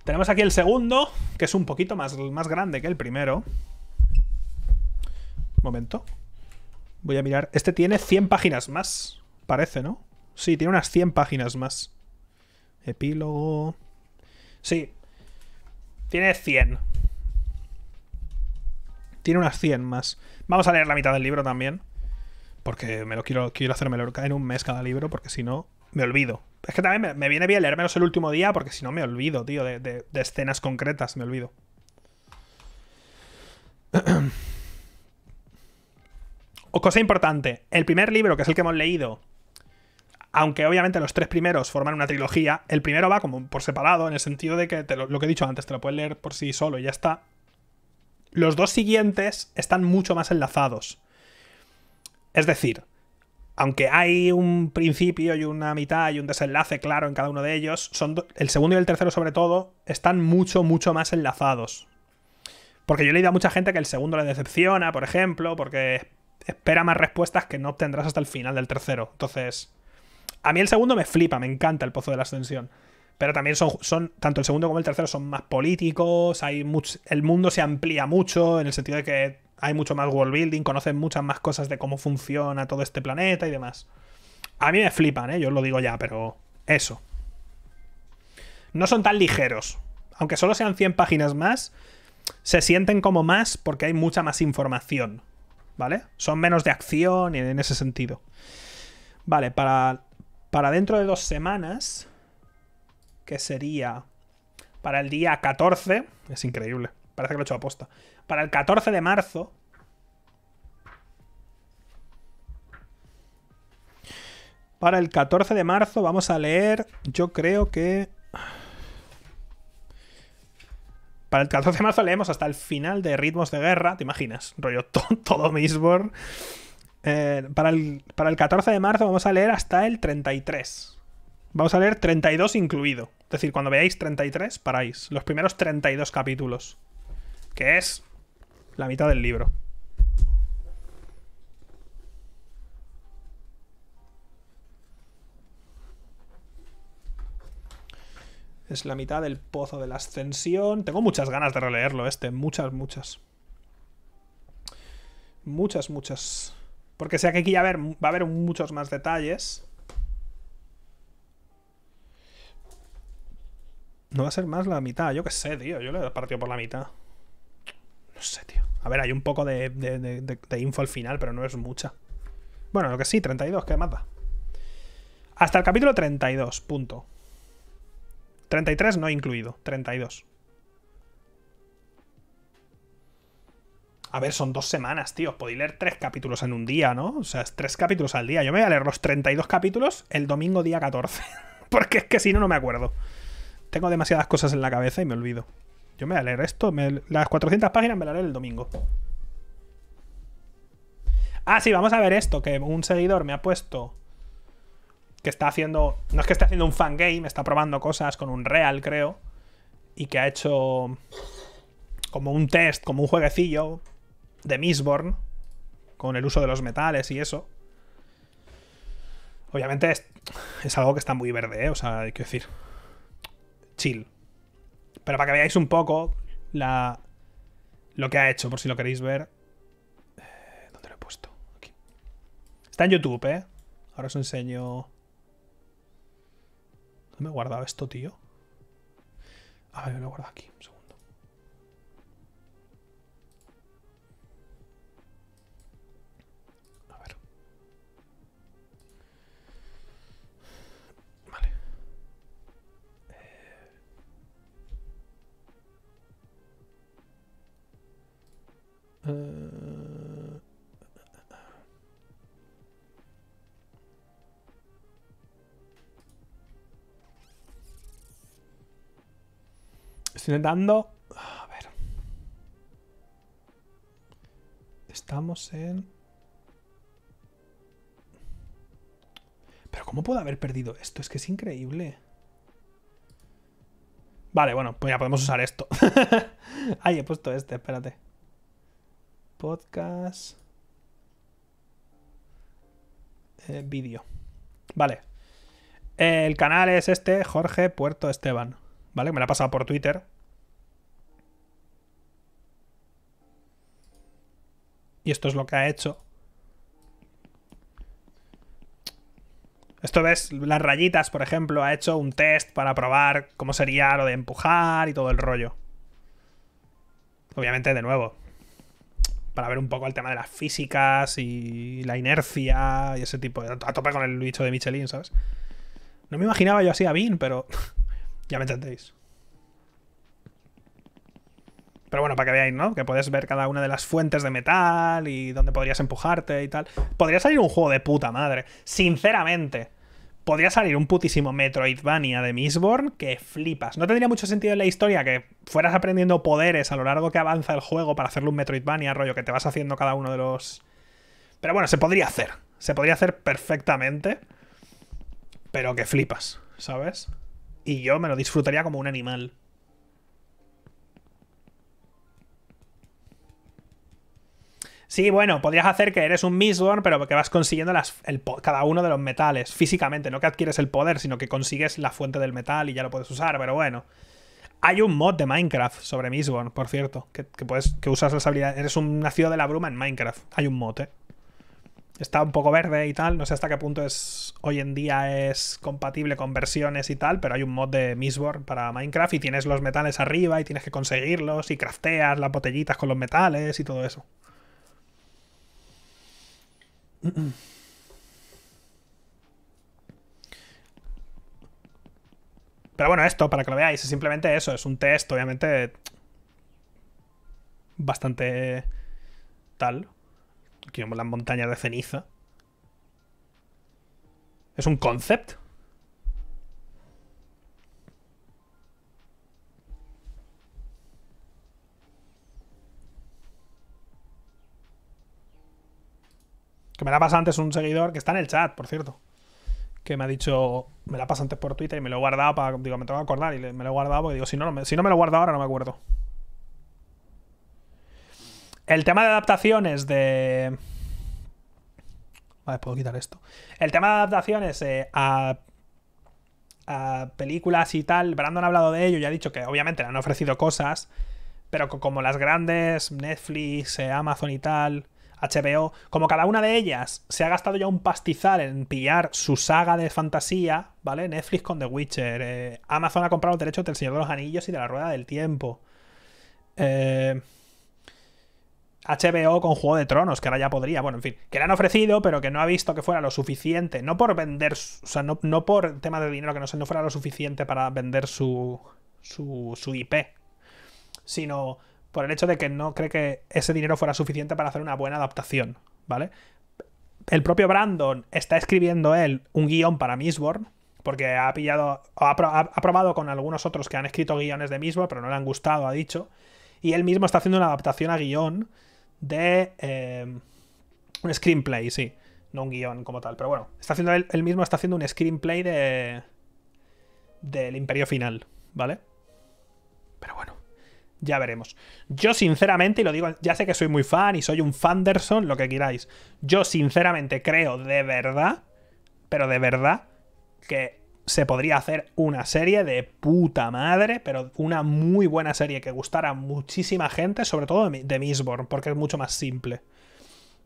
Tenemos aquí el segundo, que es un poquito más, más grande que el primero. Momento. Voy a mirar. Este tiene 100 páginas más, parece, ¿no? Sí, tiene unas 100 páginas más. Epílogo... Sí. Tiene 100. Tiene unas 100 más. Vamos a leer la mitad del libro también porque me lo quiero, quiero hacérmelo en un mes cada libro, porque si no, me olvido. Es que también me, viene bien leérmelos el último día, porque si no, me olvido, tío, de, escenas concretas, me olvido. cosa importante, el primer libro, que es el que hemos leído, aunque obviamente los tres primeros forman una trilogía, el primero va como por separado, en el sentido de que lo, lo, que he dicho antes, te lo puedes leer por sí solo y ya está. Los dos siguientes están mucho más enlazados. Es decir, aunque hay un principio y una mitad y un desenlace claro en cada uno de ellos, son el segundo y el tercero sobre todo están mucho, mucho más enlazados. Porque yo he leído a mucha gente que el segundo le decepciona, por ejemplo, porque espera más respuestas que no obtendrás hasta el final del tercero. Entonces, a mí el segundo me flipa, me encanta el Pozo de la Ascensión. Pero también son, son tanto el segundo como el tercero son más políticos, hay el mundo se amplía mucho en el sentido de que hay mucho más world building, conocen muchas más cosas de cómo funciona todo este planeta y demás. A mí me flipan, ¿eh? yo os lo digo ya, pero eso. No son tan ligeros. Aunque solo sean 100 páginas más, se sienten como más porque hay mucha más información. ¿Vale? Son menos de acción en ese sentido. Vale, para, para dentro de dos semanas, que sería para el día 14, es increíble. Parece que lo he hecho aposta. Para el 14 de marzo. Para el 14 de marzo vamos a leer, yo creo que... Para el 14 de marzo leemos hasta el final de Ritmos de Guerra, ¿te imaginas? Rollo todo Misborn. Eh, para, el, para el 14 de marzo vamos a leer hasta el 33. Vamos a leer 32 incluido. Es decir, cuando veáis 33, paráis. Los primeros 32 capítulos que es la mitad del libro. Es la mitad del pozo de la ascensión. Tengo muchas ganas de releerlo este, muchas, muchas. Muchas, muchas. Porque sé que aquí ya va a haber muchos más detalles. No va a ser más la mitad, yo qué sé, tío. Yo le he partido por la mitad. No A ver, hay un poco de, info al final, pero no es mucha. Bueno, lo que sí, 32, ¿qué más da? Hasta el capítulo 32, punto. 33 no incluido, 32. A ver, son dos semanas, tío. Podéis leer tres capítulos en un día, ¿no? O sea, es tres capítulos al día. Yo me voy a leer los 32 capítulos el domingo día 14. Porque es que si no, no me acuerdo. Tengo demasiadas cosas en la cabeza y me olvido. Yo me voy a leer esto. las 400 páginas me las leeré el domingo. Ah, sí, vamos a ver esto. Que un seguidor me ha puesto que está haciendo. No es que esté haciendo un fangame, está probando cosas con un real, creo. Y que ha hecho como un test, como un jueguecillo de misborn Con el uso de los metales y eso. Obviamente es, es algo que está muy verde, ¿eh? O sea, hay que decir. Chill. Pero para que veáis un poco la, lo que ha hecho, por si lo queréis ver. Eh, ¿Dónde lo he puesto? Aquí. Está en YouTube, ¿eh? Ahora os enseño... ¿Dónde me he guardado esto, tío? A ver, me lo he guardado aquí. Eh, estoy intentando... A ver. Estamos en... Pero ¿cómo puedo haber perdido esto? Es que es increíble. Vale, bueno, pues ya podemos usar esto. Ahí he puesto este, espérate podcast, eh, vídeo. Vale. El canal es este, Jorge Puerto Esteban. ¿Vale? Me la ha pasado por Twitter. Y esto es lo que ha hecho. Esto ves, las rayitas, por ejemplo, ha hecho un test para probar cómo sería lo de empujar y todo el rollo. Obviamente, de nuevo, para ver un poco el tema de las físicas y la inercia y ese tipo de... A tope con el bicho de Michelin, ¿sabes? No me imaginaba yo así a Bean, pero ya me entendéis. Pero bueno, para que veáis, ¿no? Que puedes ver cada una de las fuentes de metal y dónde podrías empujarte y tal. Podría salir un juego de puta madre, sinceramente podría salir un putísimo Metroidvania de Mistborn que flipas. No tendría mucho sentido en la historia que fueras aprendiendo poderes a lo largo que avanza el juego para hacerle un Metroidvania, rollo que te vas haciendo cada uno de los... Pero bueno, se podría hacer. Se podría hacer perfectamente. Pero que flipas, ¿sabes? Y yo me lo disfrutaría como un animal. Sí, bueno, podrías hacer que eres un Mistborn, pero que vas consiguiendo cada uno de los metales físicamente. No que adquieres el poder, sino que consigues la fuente del metal y ya lo puedes usar, pero bueno. Hay un mod de Minecraft sobre Mistborn, por cierto, que, puedes, que usas las habilidades. Eres un nacido de la bruma en Minecraft. Hay un mod, ¿eh? Está un poco verde y tal. No sé hasta qué punto es hoy en día es compatible con versiones y tal, pero hay un mod de Mistborn para Minecraft y tienes los metales arriba y tienes que conseguirlos y crafteas las botellitas con los metales y todo eso. Pero bueno, esto, para que lo veáis, es simplemente eso, es un test, obviamente, bastante tal. Aquí vemos las montañas de ceniza. Es un concept, Que me la pasa antes un seguidor que está en el chat, por cierto. Que me ha dicho, me la pasa antes por Twitter y me lo he guardado para. Digo, me tengo que acordar y me lo he guardado porque digo, si no, me, si no me lo guardo ahora no me acuerdo. El tema de adaptaciones de. Vale, puedo quitar esto. El tema de adaptaciones eh, a, a, películas y tal, Brandon ha hablado de ello y ha dicho que obviamente le han ofrecido cosas, pero como las grandes, Netflix, eh, Amazon y tal, HBO, como cada una de ellas se ha gastado ya un pastizal en pillar su saga de fantasía, ¿vale? Netflix con The Witcher, eh, Amazon ha comprado los derechos del Señor de los Anillos y de la Rueda del Tiempo. HBO eh, con Juego de Tronos, que ahora ya podría, bueno, en fin, que le han ofrecido, pero que no ha visto que fuera lo suficiente, no por vender, o sea, no, por tema de dinero, que no, no fuera lo suficiente para vender su, su, su IP, sino por el hecho de que no cree que ese dinero fuera suficiente para hacer una buena adaptación, ¿vale? El propio Brandon está escribiendo él un guión para Misborn porque ha pillado, ha, probado con algunos otros que han escrito guiones de mismo, pero no le han gustado, ha dicho. Y él mismo está haciendo una adaptación a guión de eh, un screenplay, sí. No un guión como tal, pero bueno, está haciendo él mismo está haciendo un screenplay de del Imperio Final, ¿vale? Pero bueno. Ya veremos. Yo sinceramente, y lo digo, ya sé que soy muy fan y soy un Fanderson, lo que queráis. Yo sinceramente creo de verdad, pero de verdad, que se podría hacer una serie de puta madre, pero una muy buena serie que gustara a muchísima gente, sobre todo de Misborn, porque es mucho más simple.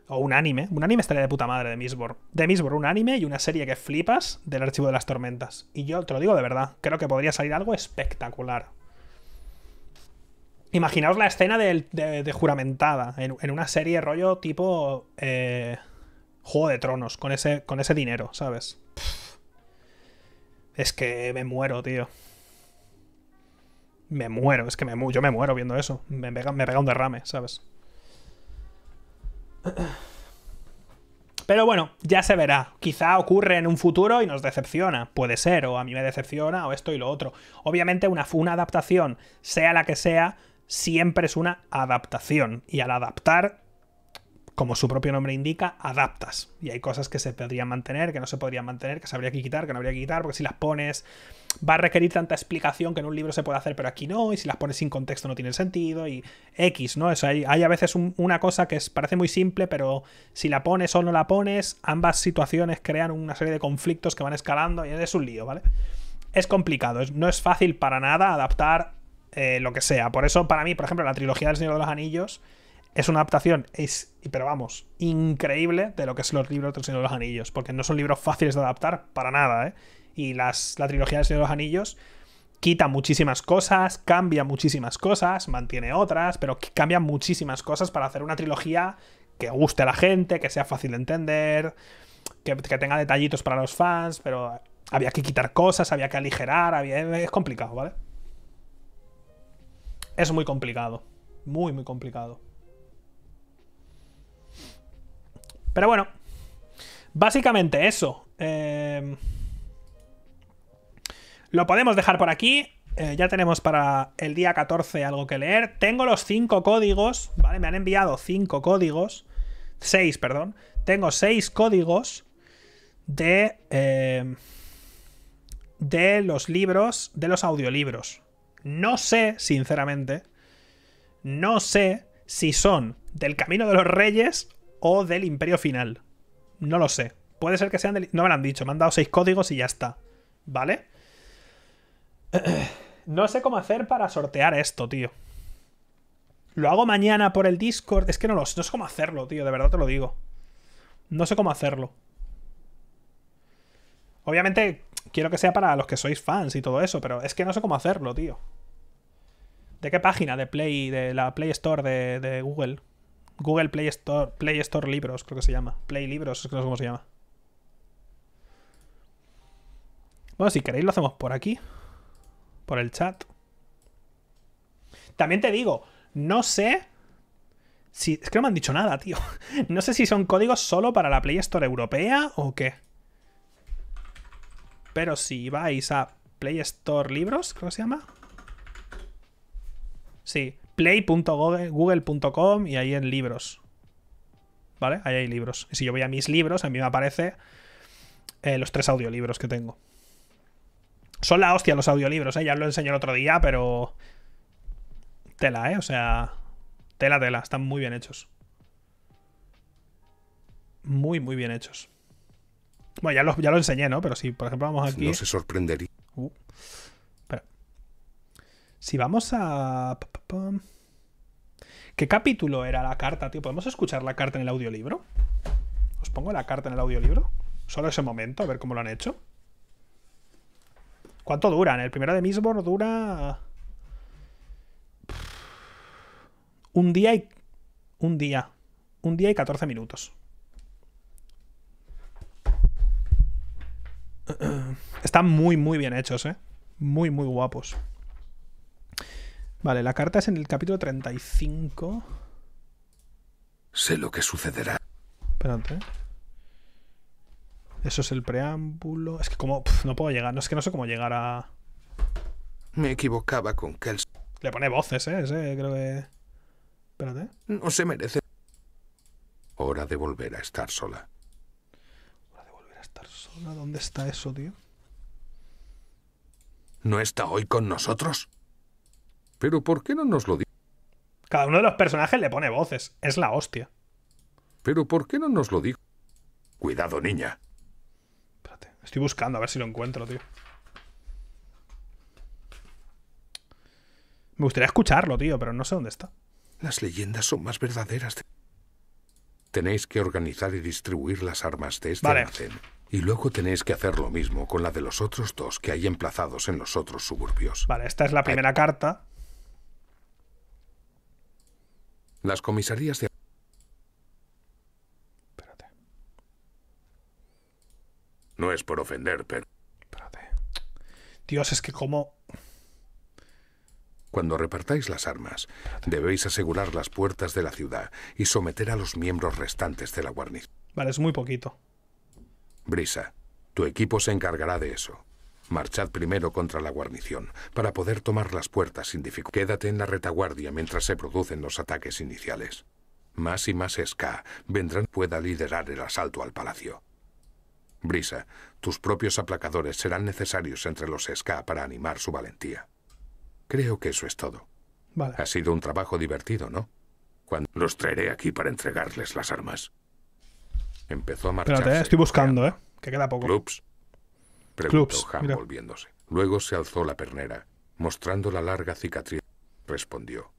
O un anime. Un anime estaría de puta madre de Misborn, De Misborn, un anime y una serie que flipas del Archivo de las Tormentas. Y yo te lo digo de verdad, creo que podría salir algo espectacular. Imaginaos la escena de, juramentada en, una serie rollo tipo eh, Juego de Tronos, con ese, con ese dinero, ¿sabes? es que me muero, tío. Me muero, es que yo me muero viendo eso. Me pega, me pega un derrame, ¿sabes? Pero bueno, ya se verá. Quizá ocurre en un futuro y nos decepciona. Puede ser, o a mí me decepciona, o esto y lo otro. Obviamente, una, una adaptación, sea la que sea, siempre es una adaptación. Y al adaptar, como su propio nombre indica, adaptas. Y hay cosas que se podrían mantener, que no se podrían mantener, que se habría que quitar, que no habría que quitar, porque si las pones va a requerir tanta explicación que en un libro se puede hacer, pero aquí no, y si las pones sin contexto no tiene sentido, y X, ¿no? Eso hay, hay a veces una cosa que parece muy simple, pero si la pones o no la pones, ambas situaciones crean una serie de conflictos que van escalando y es un lío, ¿vale? Es complicado, no es fácil para nada adaptar eh, lo que sea. Por eso, para mí, por ejemplo, la trilogía del Señor de los Anillos es una adaptación, es, pero vamos, increíble de lo que son los libros del Señor de los Anillos, porque no son libros fáciles de adaptar para nada, ¿eh? Y las, la trilogía del Señor de los Anillos quita muchísimas cosas, cambia muchísimas cosas, mantiene otras, pero cambia muchísimas cosas para hacer una trilogía que guste a la gente, que sea fácil de entender, que, que tenga detallitos para los fans, pero había que quitar cosas, había que aligerar, es complicado, ¿vale? es muy complicado. Muy, muy complicado. Pero bueno, básicamente eso. Eh, lo podemos dejar por aquí. Eh, ya tenemos para el día 14 algo que leer. Tengo los 5 códigos, ¿vale? Me han enviado 5 códigos. 6, perdón. Tengo 6 códigos de... Eh, de los libros, de los audiolibros. No sé, sinceramente, no sé si son del Camino de los Reyes o del Imperio Final. No lo sé. Puede ser que sean del... No me lo han dicho, me han dado seis códigos y ya está. ¿Vale? No sé cómo hacer para sortear esto, tío. Lo hago mañana por el Discord. Es que no, lo, no sé cómo hacerlo, tío. De verdad te lo digo. No sé cómo hacerlo. Obviamente quiero que sea para los que sois fans y todo eso, pero es que no sé cómo hacerlo, tío. ¿De qué página? De Play, de la Play Store de, Google. Google Play Store, Play Store Libros, creo que se llama. Play Libros, creo que cómo se llama. Bueno, si queréis lo hacemos por aquí. Por el chat. También te digo, no sé si... Es que no me han dicho nada, tío. No sé si son códigos solo para la Play Store europea o qué. Pero si vais a Play Store Libros, creo que se llama. Sí, play.google.com y ahí en libros. ¿Vale? Ahí hay libros. Y si yo voy a mis libros, a mí me aparece eh, los tres audiolibros que tengo. Son la hostia los audiolibros, ¿eh? ya lo enseñé el otro día, pero. Tela, ¿eh? O sea. Tela, tela. Están muy bien hechos. Muy, muy bien hechos. Bueno, ya lo, ya lo enseñé, ¿no? Pero si, por ejemplo, vamos aquí. No se sorprendería. Uh. Si vamos a... ¿Qué capítulo era la carta, tío? ¿Podemos escuchar la carta en el audiolibro? ¿Os pongo la carta en el audiolibro? Solo ese momento, a ver cómo lo han hecho. ¿Cuánto duran? El primero de Misbor dura... Un día y... Un día. Un día y 14 minutos. Están muy, muy bien hechos, ¿eh? Muy, muy guapos. Vale, la carta es en el capítulo 35. Sé lo que sucederá. Espérate. Eso es el preámbulo. Es que como... no puedo llegar. No es que no sé cómo llegar a... Me equivocaba con kels Le pone voces, ¿eh? creo que... Espérate. No se merece. Hora de volver a estar sola. Hora de volver a estar sola. ¿Dónde está eso, tío? ¿No está hoy con nosotros? Pero ¿por qué no nos lo dijo? Cada uno de los personajes le pone voces. Es la hostia. Pero ¿por qué no nos lo dijo? Cuidado, niña. Espérate. Estoy buscando a ver si lo encuentro, tío. Me gustaría escucharlo, tío, pero no sé dónde está. Las leyendas son más verdaderas. Tenéis que organizar y distribuir las armas de este vale. Y luego tenéis que hacer lo mismo con la de los otros dos que hay emplazados en los otros suburbios. Vale, esta es la primera carta. Las comisarías de... Espérate. No es por ofender, pero... Espérate. Dios, es que como... Cuando repartáis las armas, debéis asegurar las puertas de la ciudad y someter a los miembros restantes de la guarnición. Vale, es muy poquito. Brisa, tu equipo se encargará de eso. Marchad primero contra la guarnición, para poder tomar las puertas sin dificultad. Quédate en la retaguardia mientras se producen los ataques iniciales. Más y más Ska vendrán pueda liderar el asalto al palacio. Brisa, tus propios aplacadores serán necesarios entre los Ska para animar su valentía. Creo que eso es todo. Ha sido un trabajo divertido, ¿no? los traeré aquí para entregarles las armas. Empezó a marcharse. Espérate, ¿eh? estoy buscando, ¿eh? Que queda poco. Preguntó volviéndose. Luego se alzó la pernera, mostrando la larga cicatriz. Respondió.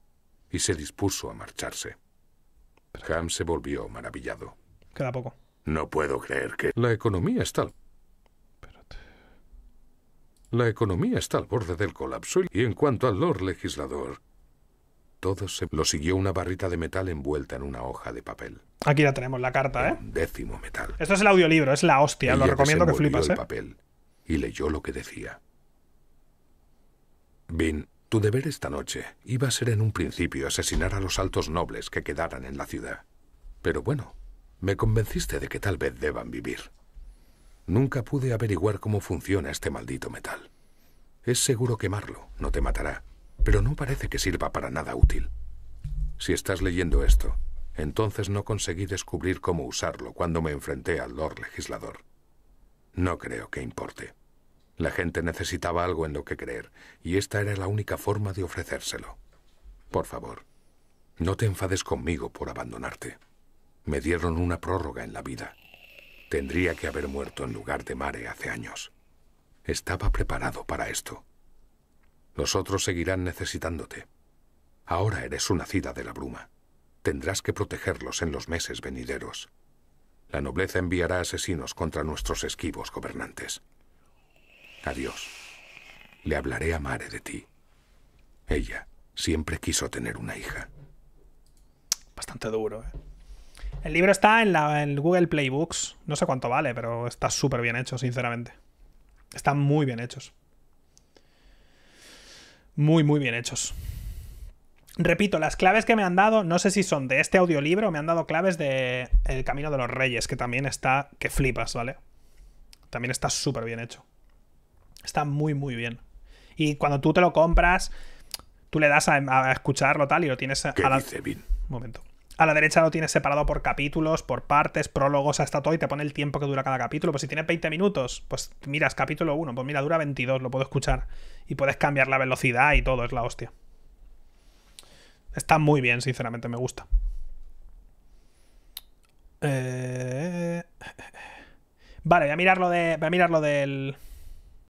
Y se dispuso a marcharse. Ham se volvió maravillado. Queda poco. No puedo creer que... La economía está... Al... La economía está al borde del colapso y en cuanto al Lord Legislador, todo se... Lo siguió una barrita de metal envuelta en una hoja de papel. Aquí la tenemos, la carta, ¿eh? décimo metal. Esto es el audiolibro, es la hostia, lo recomiendo que flipas, ¿eh? y leyó lo que decía. Bin, tu deber esta noche iba a ser en un principio asesinar a los altos nobles que quedaran en la ciudad. Pero bueno, me convenciste de que tal vez deban vivir. Nunca pude averiguar cómo funciona este maldito metal. Es seguro quemarlo, no te matará, pero no parece que sirva para nada útil. Si estás leyendo esto, entonces no conseguí descubrir cómo usarlo cuando me enfrenté al Lord Legislador. No creo que importe. La gente necesitaba algo en lo que creer, y esta era la única forma de ofrecérselo. Por favor, no te enfades conmigo por abandonarte. Me dieron una prórroga en la vida. Tendría que haber muerto en lugar de Mare hace años. Estaba preparado para esto. Los otros seguirán necesitándote. Ahora eres una cida de la bruma. Tendrás que protegerlos en los meses venideros la nobleza enviará asesinos contra nuestros esquivos gobernantes. Adiós. Le hablaré a Mare de ti. Ella siempre quiso tener una hija. Bastante duro, ¿eh? El libro está en, la, Google Playbooks. No sé cuánto vale, pero está súper bien hecho, sinceramente. Están muy bien hechos. Muy, muy bien hechos. Repito, las claves que me han dado, no sé si son de este audiolibro, me han dado claves de El Camino de los Reyes, que también está, que flipas, ¿vale? También está súper bien hecho. Está muy, muy bien. Y cuando tú te lo compras, tú le das a, escucharlo tal y lo tienes a la... A la derecha lo tienes separado por capítulos, por partes, prólogos, hasta todo, y te pone el tiempo que dura cada capítulo. Pues si tiene 20 minutos, pues miras capítulo 1, pues mira, dura 22, lo puedo escuchar. Y puedes cambiar la velocidad y todo, es la hostia. Está muy bien, sinceramente, me gusta. Eh, eh, eh, vale, voy a mirar lo de. Voy a mirar lo del.